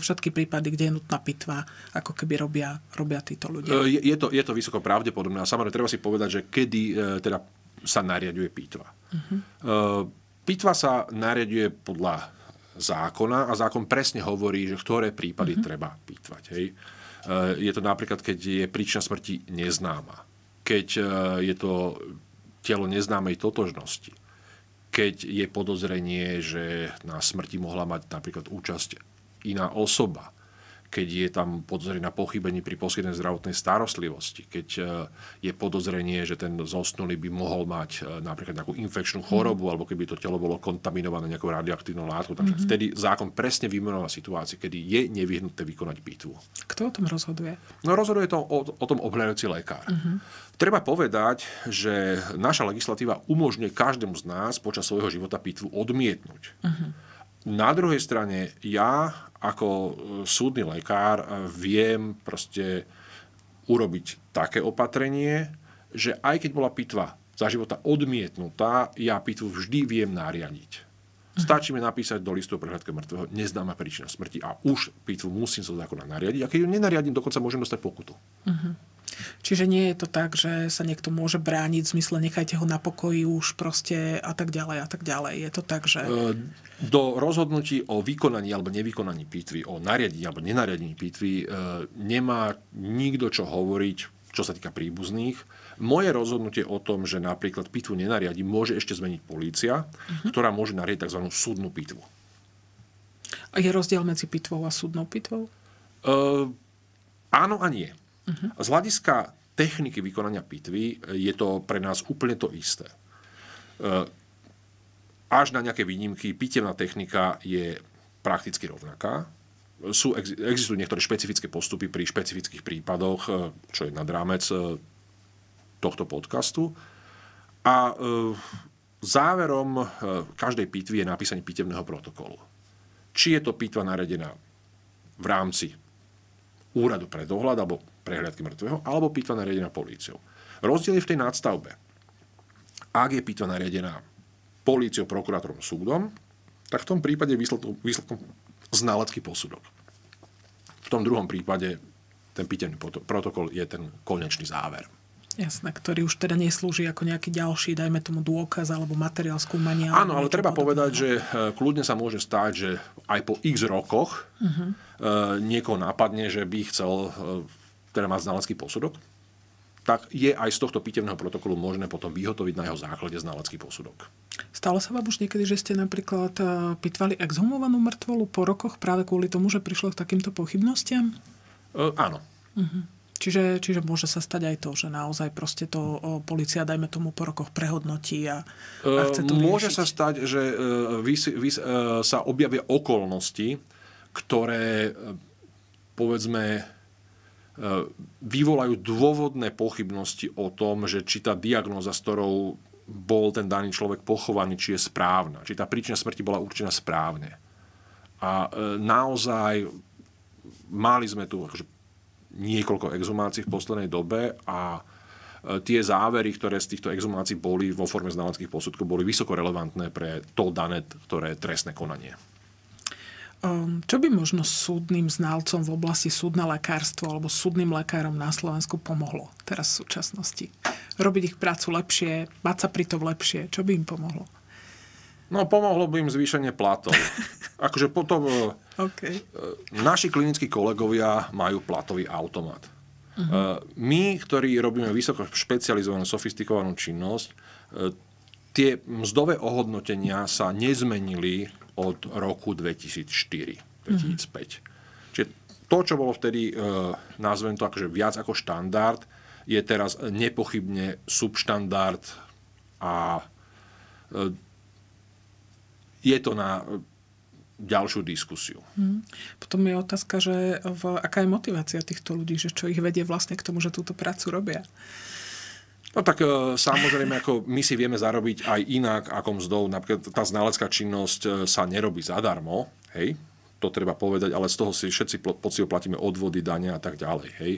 všetky prípady, kde je nutná pitva, ako keby robia, robia títo ľudia. E, je, je, to, je to vysoko pravdepodobné a samozrejme treba si povedať, že kedy e, teda sa nariaduje pitva. Uh-huh. Pitva sa nariaduje podľa zákona a zákon presne hovorí, že ktoré prípady uh-huh. treba pitvať. Hej. Je to napríklad, keď je príčina smrti neznáma. Keď je to telo neznámej totožnosti, keď je podozrenie, že na smrti mohla mať napríklad účasť iná osoba, keď je tam podozrenie na pochybenie pri poskytnej zdravotnej starostlivosti, keď e, je podozrenie, že ten zosnulý by mohol mať e, napríklad nejakú infekčnú mhm. chorobu, alebo keby to telo bolo kontaminované nejakou radioaktívnou látkou. Takže mm-hmm. vtedy zákon presne vymenoval situácie, kedy je nevyhnutné vykonať bitvu. Kto o tom rozhoduje? No rozhoduje to o, o tom obhľadujúci lekár. Mm-hmm. Treba povedať, že naša legislatíva umožňuje každému z nás počas svojho života pitvu odmietnúť. Uh-huh. Na druhej strane, ja ako e, súdny lekár e, viem proste urobiť také opatrenie, že aj keď bola pitva za života odmietnutá, ja pitvu vždy viem nariadiť. Mhm. Stačí mi napísať do listu o prehľadke mŕtvého neznáma príčina smrti a už pitvu musím zo zákona nariadiť a keď ju nenariadím, dokonca môžem dostať pokutu. Uh-huh. Čiže nie je to tak, že sa niekto môže brániť v zmysle nechajte ho na pokoji už proste a tak ďalej a tak ďalej. Je to tak, že... E, do rozhodnutí o vykonaní alebo nevykonaní pitvy, o nariadení alebo nenariadení pitvy e, nemá nikto čo hovoriť, čo sa týka príbuzných. Moje rozhodnutie o tom, že napríklad pitvu nenariadi, môže ešte zmeniť polícia, uh-huh. ktorá môže nariadiť tzv. súdnu pitvu. A je rozdiel medzi pitvou a súdnou pitvou? Uh, áno a nie. Uh-huh. Z hľadiska techniky vykonania pitvy e, je to pre nás úplne to isté. E, až na nejaké výnimky, pitevná technika je prakticky rovnaká. Sú, existujú niektoré špecifické postupy pri špecifických prípadoch, e, čo je nad rámec tohto podcastu. A záverom každej pitvy je napísanie pitevného protokolu. Či je to pitva naredená v rámci úradu pre dohľad alebo prehliadky mŕtvého, alebo pitva nariadená políciou. Rozdiel je v tej nadstavbe. Ak je pitva nariadená políciou, prokurátorom, súdom, tak v tom prípade výsledkom, výsledkom znalecký posudok. V tom druhom prípade ten pitevný protokol je ten konečný záver. Jasné, ktorý už teda neslúži ako nejaký ďalší, dajme tomu dôkaz alebo materiál skúmania. Áno, ale treba podobného. povedať, že e, kľudne sa môže stať, že aj po x rokoch uh-huh. niekoho napadne, že by chcel e, ktorá teda má znalecký posudok, tak je aj z tohto pitevného protokolu možné potom vyhotoviť na jeho základe znalecký posudok. Stalo sa vám už niekedy, že ste napríklad e, pitvali exhumovanú mŕtvolu po rokoch práve kvôli tomu, že prišlo k takýmto pochybnostiam? E, áno. Uh-huh. Čiže, čiže môže sa stať aj to, že naozaj proste to o, policia, dajme tomu, po rokoch prehodnotí a, a e, chce to riešiť. Môže sa stať, že e, vys, vys, e, sa objavia okolnosti, ktoré, e, povedzme, E, vyvolajú dôvodné pochybnosti o tom, že či tá diagnóza, s ktorou bol ten daný človek pochovaný, či je správna, či tá príčina smrti bola určená správne. A e, naozaj mali sme tu akože, niekoľko exhumácií v poslednej dobe a e, tie závery, ktoré z týchto exhumácií boli vo forme znaleckých posudkov, boli vysoko relevantné pre to dané, ktoré je trestné konanie. Ehm, čo by možno súdnym znalcom v oblasti súdne lekárstvo alebo súdnym lekárom na Slovensku pomohlo teraz v súčasnosti? Robiť ich prácu lepšie, mať sa pri tom lepšie. Čo by im pomohlo? No, pomohlo by im zvýšenie platov. Akože potom... E, okay. E, naši klinickí kolegovia majú platový automat. Uh-huh. My, ktorí robíme vysoko špecializovanú, sofistikovanú činnosť, tie mzdové ohodnotenia sa nezmenili od roku 2004, 2005. Mm-hmm. Čiže to, čo bolo vtedy, e, nazvem to akože viac ako štandard, je teraz nepochybne subštandard a e, je to na e, ďalšiu diskusiu. Hmm. Potom je otázka, že v, aká je motivácia týchto ľudí, že čo ich vedie vlastne k tomu, že túto prácu robia. No tak e, samozrejme, ako my si vieme zarobiť aj inak ako mzdou. Napríklad tá znalecká činnosť e, sa nerobí zadarmo, hej, to treba povedať, ale z toho si všetci poci platíme odvody, dania a tak ďalej, hej.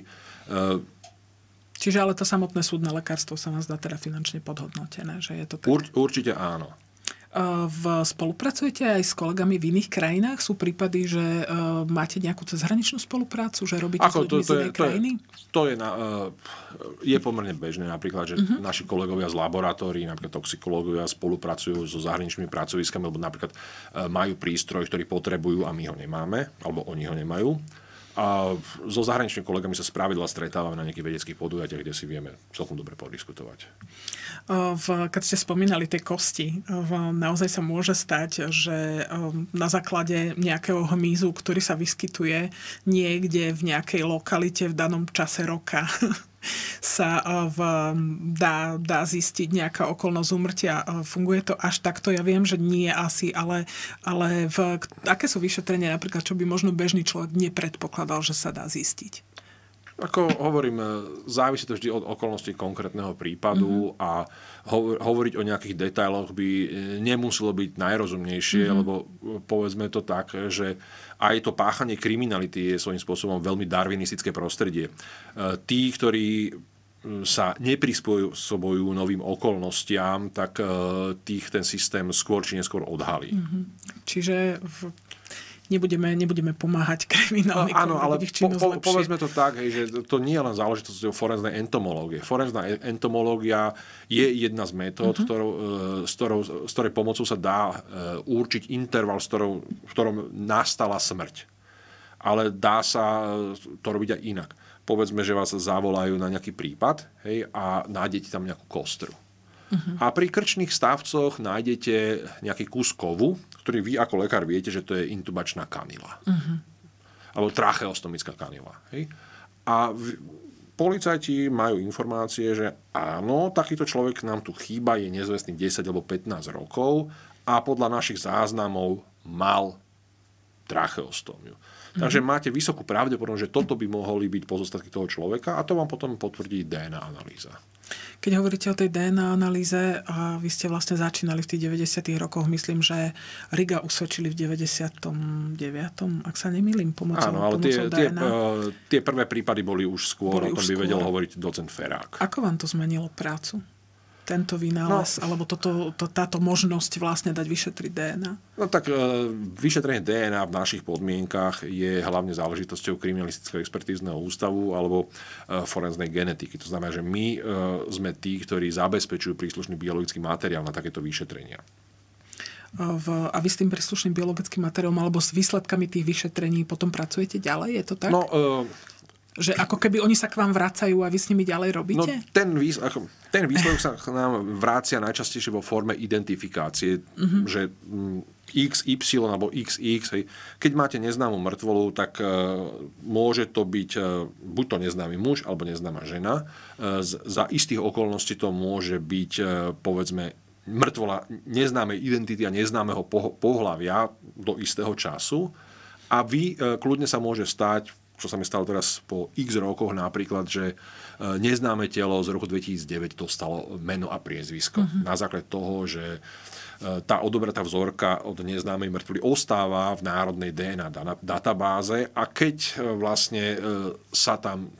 E, Čiže ale to samotné súdne lekárstvo sa nás dá teda finančne podhodnotené, že je to tak? Ur, určite áno. V, spolupracujete aj s kolegami v iných krajinách? Sú prípady, že uh, máte nejakú cezhraničnú spoluprácu, že robíte Ako, to, to, z inej to krajiny? Je, to je, na, uh, je pomerne bežné napríklad, že uh-huh. naši kolegovia z laboratórií, napríklad toxikológovia spolupracujú so zahraničnými pracoviskami, lebo napríklad uh, majú prístroj, ktorý potrebujú a my ho nemáme, alebo oni ho nemajú a so zahraničnými kolegami sa spravidla stretávame na nejakých vedeckých podujatiach, kde si vieme celkom dobre podiskutovať. V, keď ste spomínali tie kosti, v, naozaj sa môže stať, že um, na základe nejakého hmyzu, ktorý sa vyskytuje niekde v nejakej lokalite v danom čase roka, sa eh, v, mm, dá, dá zistiť nejaká okolnosť umrtia. Eh, funguje to až takto? Ja viem, že nie asi, ale, ale v, aké sú vyšetrenia napríklad, čo by možno bežný človek nepredpokladal, že sa dá zistiť? Ako hovorím, eh, závisí to vždy od okolností konkrétneho prípadu mm-hmm. a ho- hovoriť o nejakých detailoch by nemuselo byť najrozumnejšie, mm-hmm. lebo povedzme to tak, že aj to páchanie kriminality je svojím spôsobom veľmi darwinistické prostredie. E, tí, ktorí sa neprispôsobujú novým okolnostiam, tak e, tých ten systém skôr či neskôr odhalí. Mm-hmm. Čiže v nebudeme, nebudeme pomáhať kriminálnikom. Áno, ale po, po, povedzme to tak, hej, že to nie je len záležitosť o forenznej entomológie. Forenzná e- entomológia je jedna z metód, uh-huh. ktorou, e, s, ktorou, s ktorej pomocou sa dá e, určiť interval, s ktorou, v ktorom nastala smrť. Ale dá sa to robiť aj inak. Povedzme, že vás zavolajú na nejaký prípad hej, a nájdete tam nejakú kostru. Uh-huh. A pri krčných stavcoch nájdete nejaký kus kovu, ktorý vy ako lekár viete, že to je intubačná kanila. Uh-huh. Alebo tracheostomická kanila. Hej? A v, policajti majú informácie, že áno, takýto človek nám tu chýba, je nezvestný 10 alebo 15 rokov a podľa našich záznamov mal tracheostomiu. Takže mm-hmm. máte vysokú pravdepodobnosť, že toto by mohli byť pozostatky toho človeka a to vám potom potvrdí DNA analýza. Keď hovoríte o tej DNA analýze, a vy ste vlastne začínali v tých 90. rokoch, myslím, že Riga usvedčili v 99. ak sa nemýlim, pomocou Áno, ale tie, DNA. Tie, uh, tie prvé prípady boli už skôr, boli o tom by skôr. vedel hovoriť docent Ferák. Ako vám to zmenilo prácu? tento vynález, no. alebo toto, to, táto možnosť vlastne dať vyšetriť DNA? No tak e, vyšetrenie DNA v našich podmienkach je hlavne záležitosťou kriminalistického expertízneho ústavu alebo e, forenznej genetiky. To znamená, že my e, sme tí, ktorí zabezpečujú príslušný biologický materiál na takéto vyšetrenia v, a vy s tým príslušným biologickým materiálom alebo s výsledkami tých vyšetrení potom pracujete ďalej, je to tak? No, že ako keby oni sa k vám vracajú a vy s nimi ďalej robíte? No, ten, výs, ten výsledok sa k nám vrácia najčastejšie vo forme identifikácie, mm-hmm. že mm, XY alebo XX. Hej. Keď máte neznámu mŕtvolu, tak e, môže to byť e, buď to neznámy muž alebo neznáma žena. E, z, za istých okolností to môže byť, e, povedzme, mŕtvola neznámej identity a neznámeho pohľavia do istého času. A vy e, kľudne sa môže stať čo sa mi stalo teraz po x rokoch napríklad, že e, neznáme telo z roku 2009 dostalo meno a priezvisko. Mm-hmm. Na základe toho, že e, tá odobratá vzorka od neznámej mŕtvoly ostáva v národnej DNA databáze a keď e, vlastne sa tam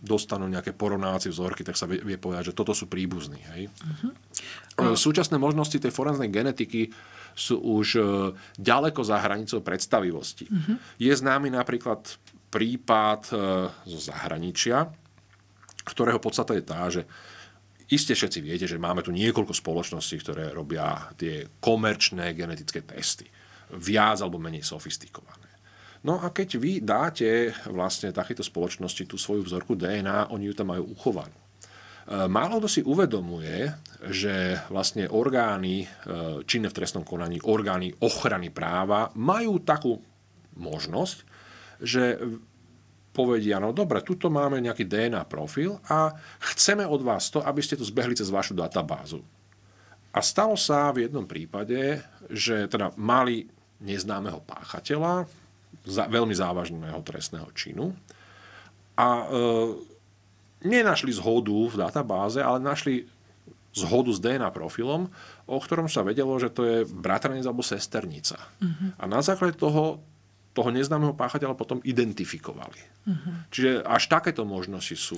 dostanú nejaké porovnávacie vzorky, tak sa vie, povedať, že toto sú príbuzní. Hej? Mm-hmm. Súčasné možnosti tej forenznej genetiky sú už ďaleko za hranicou predstavivosti. Mm-hmm. Je známy napríklad prípad e, zo zahraničia, ktorého podstata je tá, že iste všetci viete, že máme tu niekoľko spoločností, ktoré robia tie komerčné genetické testy. Viac alebo menej sofistikované. No a keď vy dáte vlastne takéto spoločnosti tú svoju vzorku DNA, oni ju tam majú uchovanú. E, málo kto si uvedomuje, že vlastne orgány e, činné v trestnom konaní, orgány ochrany práva majú takú možnosť, že povedia, no dobre, tuto máme nejaký DNA profil a chceme od vás to, aby ste to zbehli cez vašu databázu. A stalo sa v jednom prípade, že teda mali neznámeho páchateľa, za, veľmi závažného trestného činu a e, nenašli zhodu v databáze, ale našli zhodu s DNA profilom, o ktorom sa vedelo, že to je bratranec alebo sesternica. Mm-hmm. A na základe toho toho neznámeho páchateľa potom identifikovali. Uh-huh. Čiže až takéto možnosti sú.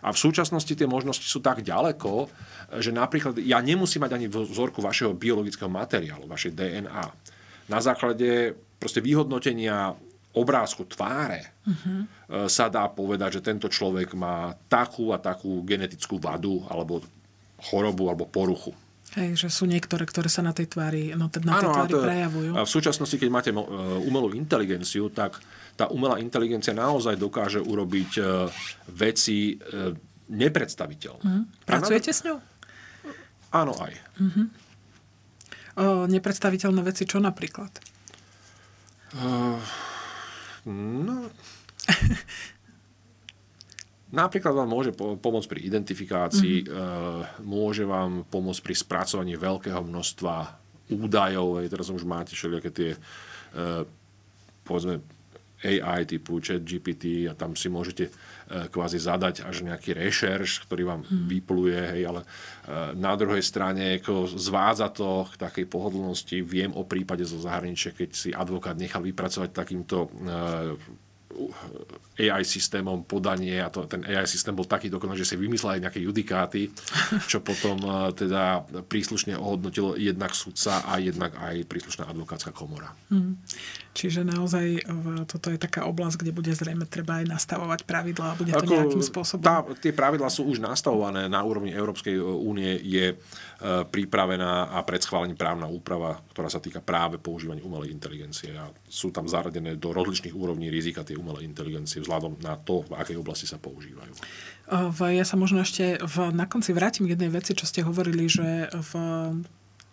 A v súčasnosti tie možnosti sú tak ďaleko, že napríklad ja nemusím mať ani vzorku vašeho biologického materiálu, vašej DNA. Na základe proste vyhodnotenia obrázku tváre uh-huh. sa dá povedať, že tento človek má takú a takú genetickú vadu alebo chorobu alebo poruchu. Hej, že sú niektoré, ktoré sa na tej tvári, no, na tej ano, tvári a to, prejavujú. A v súčasnosti, keď máte e, umelú inteligenciu, tak tá umelá inteligencia naozaj dokáže urobiť e, veci e, nepredstaviteľné. Mm. Pracujete s ňou? Áno, aj. Mm-hmm. O, nepredstaviteľné veci, čo napríklad? Uh, no... Napríklad vám môže pomôcť pri identifikácii, mm-hmm. môže vám pomôcť pri spracovaní veľkého množstva údajov. Aj teraz už máte všelijaké tie, eh, povedzme, AI typu chat GPT a tam si môžete eh, kvázi zadať až nejaký rešerš, ktorý vám hmm. vypluje, hej, ale na druhej strane ako zvádza to k takej pohodlnosti. Viem o prípade zo zahraničia, keď si advokát nechal vypracovať takýmto AI systémom podanie a to, ten AI systém bol taký dokonalý, že si vymyslel aj nejaké judikáty, čo potom e, teda príslušne ohodnotilo jednak sudca a jednak aj príslušná advokátska komora. Hmm. Čiže naozaj e, toto je taká oblasť, kde bude zrejme treba aj nastavovať pravidla a bude to Ako nejakým spôsobom... Tá, tie pravidlá sú už nastavované na úrovni Európskej e, únie, je E, pripravená a pred schválením právna úprava, ktorá sa týka práve používania umelej inteligencie. A sú tam zaradené do rozličných úrovní rizika tie umelej inteligencie vzhľadom na to, v akej oblasti sa používajú. E, ja sa možno ešte v, na konci vrátim k jednej veci, čo ste hovorili, že v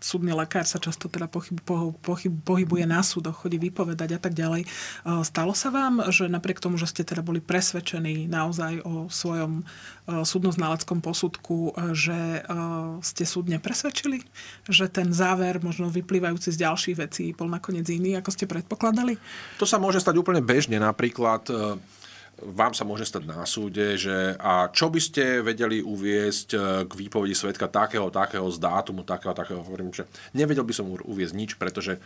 súdny lekár sa často teda pochyb, pochyb, pohybuje na súdoch, chodí vypovedať a tak ďalej. E, stalo sa vám, že napriek tomu, že ste teda boli presvedčení naozaj o svojom e, súdnoználeckom posudku, e, že ste súd presvedčili, že ten záver možno vyplývajúci z ďalších vecí bol nakoniec iný, ako ste predpokladali? To sa môže stať úplne bežne. Napríklad vám sa môže stať na súde, že a čo by ste vedeli uviezť e, k výpovedi svetka takého, takého z dátumu, takého, takého, hovorím, že nevedel by som uviezť nič, pretože e,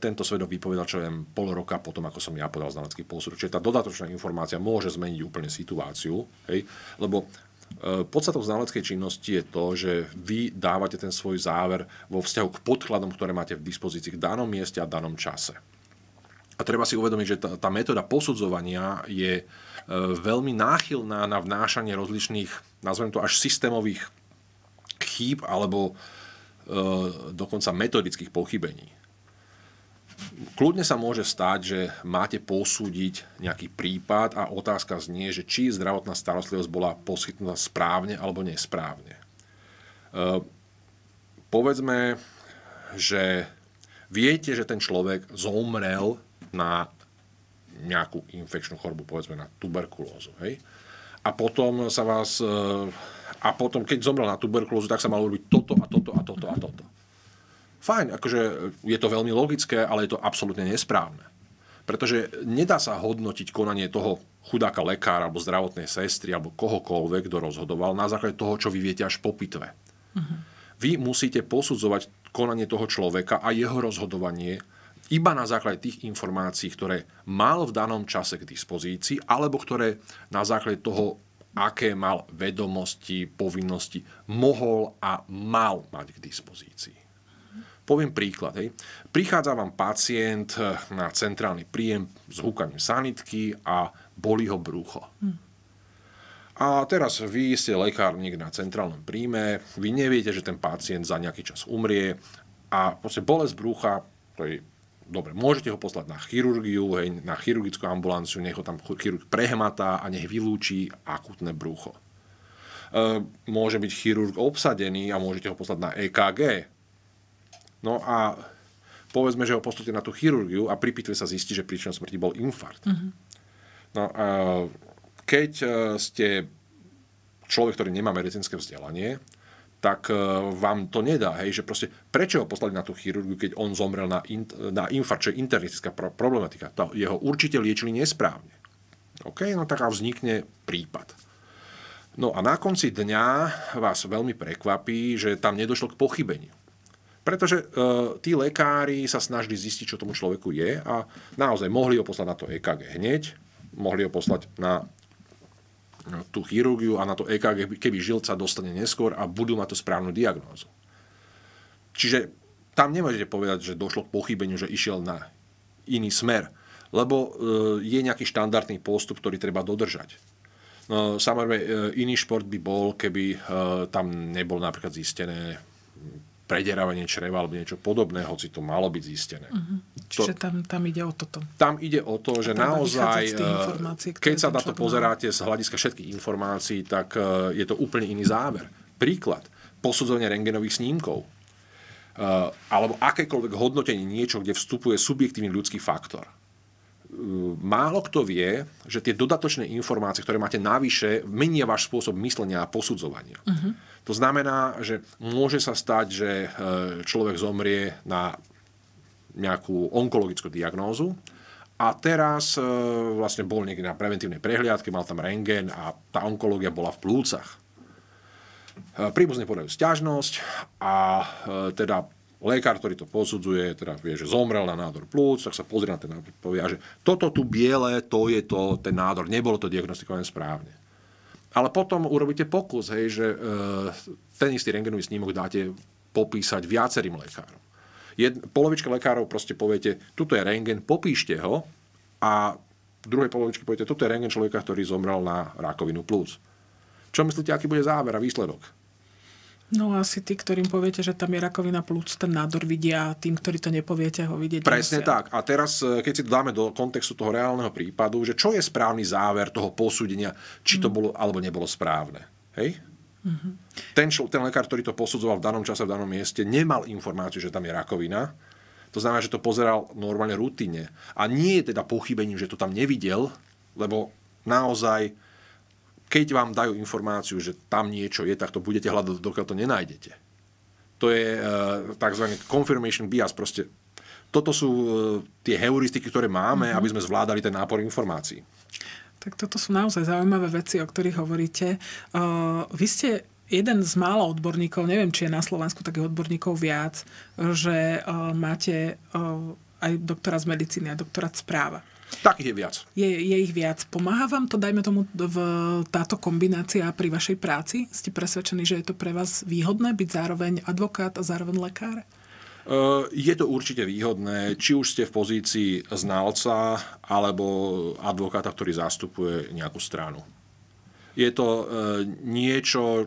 tento svedok vypovedal, čo viem, pol roka potom, ako som ja podal znalecký posúd. Čiže tá dodatočná informácia môže zmeniť úplne situáciu, hej? lebo e, Podstatou znaleckej činnosti je to, že vy dávate ten svoj záver vo vzťahu k podkladom, ktoré máte v dispozícii v danom mieste a danom čase. A treba si uvedomiť, že tá, tá metóda posudzovania je e, veľmi náchylná na vnášanie rozličných, nazvem to až systémových chýb alebo e, dokonca metodických pochybení. Kľudne sa môže stať, že máte posúdiť nejaký prípad a otázka znie, že či zdravotná starostlivosť bola poskytnutá správne alebo nesprávne. E, povedzme, že viete, že ten človek zomrel na nejakú infekčnú chorobu, povedzme na tuberkulózu. Hej? A potom sa vás... E, a potom, keď zomrel na tuberkulózu, tak sa malo robiť toto a toto a toto a toto. Fajn, akože je to veľmi logické, ale je to absolútne nesprávne. Pretože nedá sa hodnotiť konanie toho chudáka lekára alebo zdravotnej sestry alebo kohokoľvek, kto rozhodoval na základe toho, čo vy viete až po pitve. Uh-huh. Vy musíte posudzovať konanie toho človeka a jeho rozhodovanie iba na základe tých informácií, ktoré mal v danom čase k dispozícii, alebo ktoré na základe toho, aké mal vedomosti, povinnosti, mohol a mal mať k dispozícii. Poviem príklad. Hej. Prichádza vám pacient eh, na centrálny príjem s húkaním sanitky a boli ho brúcho. Hm. A teraz vy ste lekárnik na centrálnom príjme, vy neviete, že ten pacient za nejaký čas umrie a proste bolesť brúcha, to je dobre, môžete ho poslať na chirurgiu, hej, na chirurgickú ambulanciu, nech ho tam chirurg prehmatá a nech vylúči akutné brucho. E, môže byť chirurg obsadený a môžete ho poslať na EKG. No a povedzme, že ho poslúte na tú chirurgiu a pri pitve sa zistí, že príčinou smrti bol infarkt. Mm-hmm. No a keď e, ste človek, ktorý nemá medicínske vzdelanie, tak e, vám to nedá. Hej? Že proste, prečo ho poslali na tú chirurgiu, keď on zomrel na, in, na infarkt, čo je internistická problematika. To jeho určite liečili nesprávne. OK, no tak a vznikne prípad. No a na konci dňa vás veľmi prekvapí, že tam nedošlo k pochybeniu. Pretože e, tí lekári sa snažili zistiť, čo tomu človeku je a naozaj mohli ho poslať na to EKG hneď, mohli ho poslať na tú chirurgiu a na to EKG, keby žilca dostane neskôr a budú mať tú správnu diagnózu. Čiže tam nemôžete povedať, že došlo k pochybeniu, že išiel na iný smer, lebo e, je nejaký štandardný postup, ktorý treba dodržať. No, samozrejme, e, iný šport by bol, keby e, tam nebol napríklad zistené prederávanie čreva alebo niečo podobné, hoci to malo byť zistené. Uh-huh. Čiže to, tam, tam ide o toto. Tam ide o to, že naozaj, eh, keď sa na to pozeráte z hľadiska všetkých informácií, tak eh, je to úplne iný záver. Príklad, posudzovanie rengenových snímkov eh, alebo akékoľvek hodnotenie niečo, kde vstupuje subjektívny ľudský faktor málo kto vie, že tie dodatočné informácie, ktoré máte navyše, menia váš spôsob myslenia a posudzovania. Uh-huh. To znamená, že môže sa stať, že e, človek zomrie na nejakú onkologickú diagnózu a teraz e, vlastne bol niekde na preventívnej prehliadke, mal tam rengen a tá onkológia bola v plúcach. E, Príbuzne podajú sťažnosť a teda lekár, ktorý to posudzuje, teda vie, že zomrel na nádor plúc, tak sa pozrie na ten nádor a povie, že toto tu biele, to je to, ten nádor, nebolo to diagnostikované správne. Ale potom urobíte pokus, hej, že e, ten istý rengenový snímok dáte popísať viacerým lekárom. Jed, polovička lekárov proste poviete, tuto je rengen, popíšte ho a v druhej polovičke poviete, toto je rengen človeka, ktorý zomrel na rakovinu plus. Čo myslíte, aký bude záver a výsledok? No asi tí, ktorým poviete, že tam je rakovina plúc, ten nádor vidia, a tým, ktorí to nepoviete, ho vidieť. Presne nemusia. tak. A teraz, e, keď si to dáme do kontextu toho reálneho prípadu, že čo je správny záver toho posúdenia, či to mhm. bolo alebo nebolo správne. Hej? Mm-hmm. Ten, čo, ten lekár, ktorý to posudzoval v danom čase, v danom mieste, nemal informáciu, že tam je rakovina. To znamená, že to pozeral normálne rutine. A nie je teda pochybením, že to tam nevidel, lebo naozaj keď vám dajú informáciu, že tam niečo je, tak to budete hľadať, dokiaľ to nenájdete. To je e, eh, tzv. confirmation bias. Proste toto sú eh, tie heuristiky, ktoré máme, mm-hmm. aby sme zvládali ten nápor informácií. Tak toto sú naozaj zaujímavé veci, o ktorých hovoríte. Uh, vy ste jeden z mála odborníkov, neviem, či je na Slovensku takých odborníkov viac, že uh, máte uh, aj doktora z medicíny a doktorát z práva. Takých je viac. Je, je ich viac. Pomáha vám to, dajme tomu, v, táto kombinácia pri vašej práci? Ste presvedčení, že je to pre vás výhodné byť zároveň advokát a zároveň lekár? Eh, je to určite výhodné, či už ste v pozícii znalca alebo advokáta, ktorý zastupuje nejakú stranu. Je to eh, niečo,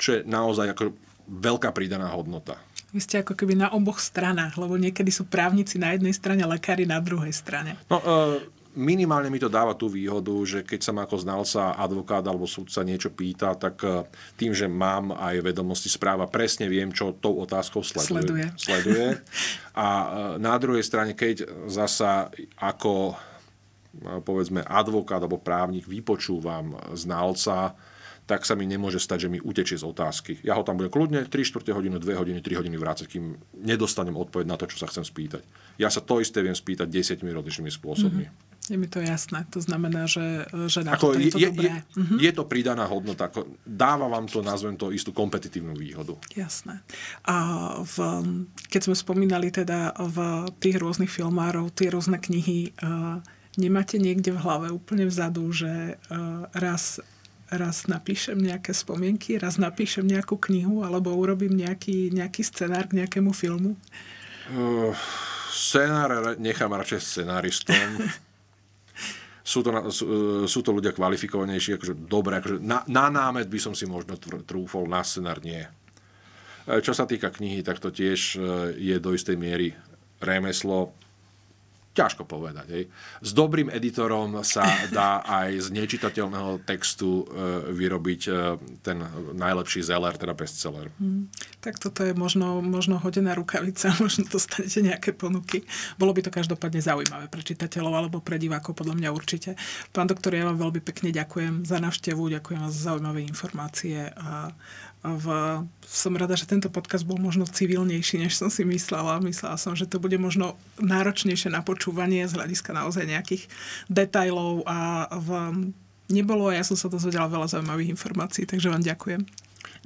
čo je naozaj ako veľká pridaná hodnota. Vy ste ako keby na oboch stranách, lebo niekedy sú právnici na jednej strane, lekári na druhej strane. No, uh minimálne mi to dáva tú výhodu, že keď sa ma ako znalca, advokát alebo súdca niečo pýta, tak e, tým, že mám aj vedomosti správa, presne viem, čo tou otázkou sleduje. sleduje. sleduje. A e, na druhej strane, keď zasa ako povedzme advokát alebo právnik vypočúvam znalca, tak sa mi nemôže stať, že mi utečie z otázky. Ja ho tam budem kľudne 3 čtvrte hodinu, 2 hodiny, 3 hodiny vrácať, kým nedostanem odpoveď na to, čo sa chcem spýtať. Ja sa to isté viem spýtať 10 rodičnými spôsobmi. Mm-hmm. Je mi to jasné. To znamená, že, že na ako to je, je to dobré. Je, mhm. je to pridaná hodnota. Ako dáva vám to, nazvem to, istú kompetitívnu výhodu. Jasné. A v, keď sme spomínali teda v tých rôznych filmárov, tie rôzne knihy, eh, nemáte niekde v hlave úplne vzadu, že eh, raz raz napíšem nejaké spomienky, raz napíšem nejakú knihu alebo urobím nejaký, nejaký scenár k nejakému filmu? Uh, scenár nechám radšej scenáristom. sú, to, sú, eh, sú to ľudia kvalifikovanejší, akože dobré, akože na, na námet by som si možno trúfol, na scenár nie. Eh, čo sa týka knihy, tak to tiež je do istej miery remeslo Ťažko povedať. Hej. S dobrým editorom sa dá aj z nečitateľného textu e, vyrobiť e, ten najlepší zeller, teda bestseller. Hmm. Tak toto je možno, možno hodená rukavica, možno dostanete nejaké ponuky. Bolo by to každopádne zaujímavé pre čitateľov alebo pre divákov, podľa mňa určite. Pán doktor, ja vám veľmi pekne ďakujem za návštevu, ďakujem vám za zaujímavé informácie a v, som rada, že tento podcast bol možno civilnejší, než som si myslela. Myslela som, že to bude možno náročnejšie na počúvanie z hľadiska naozaj nejakých detajlov a v, nebolo a ja som sa dozvedela veľa zaujímavých informácií, takže vám ďakujem.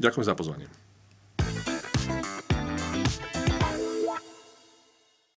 Ďakujem za pozvanie.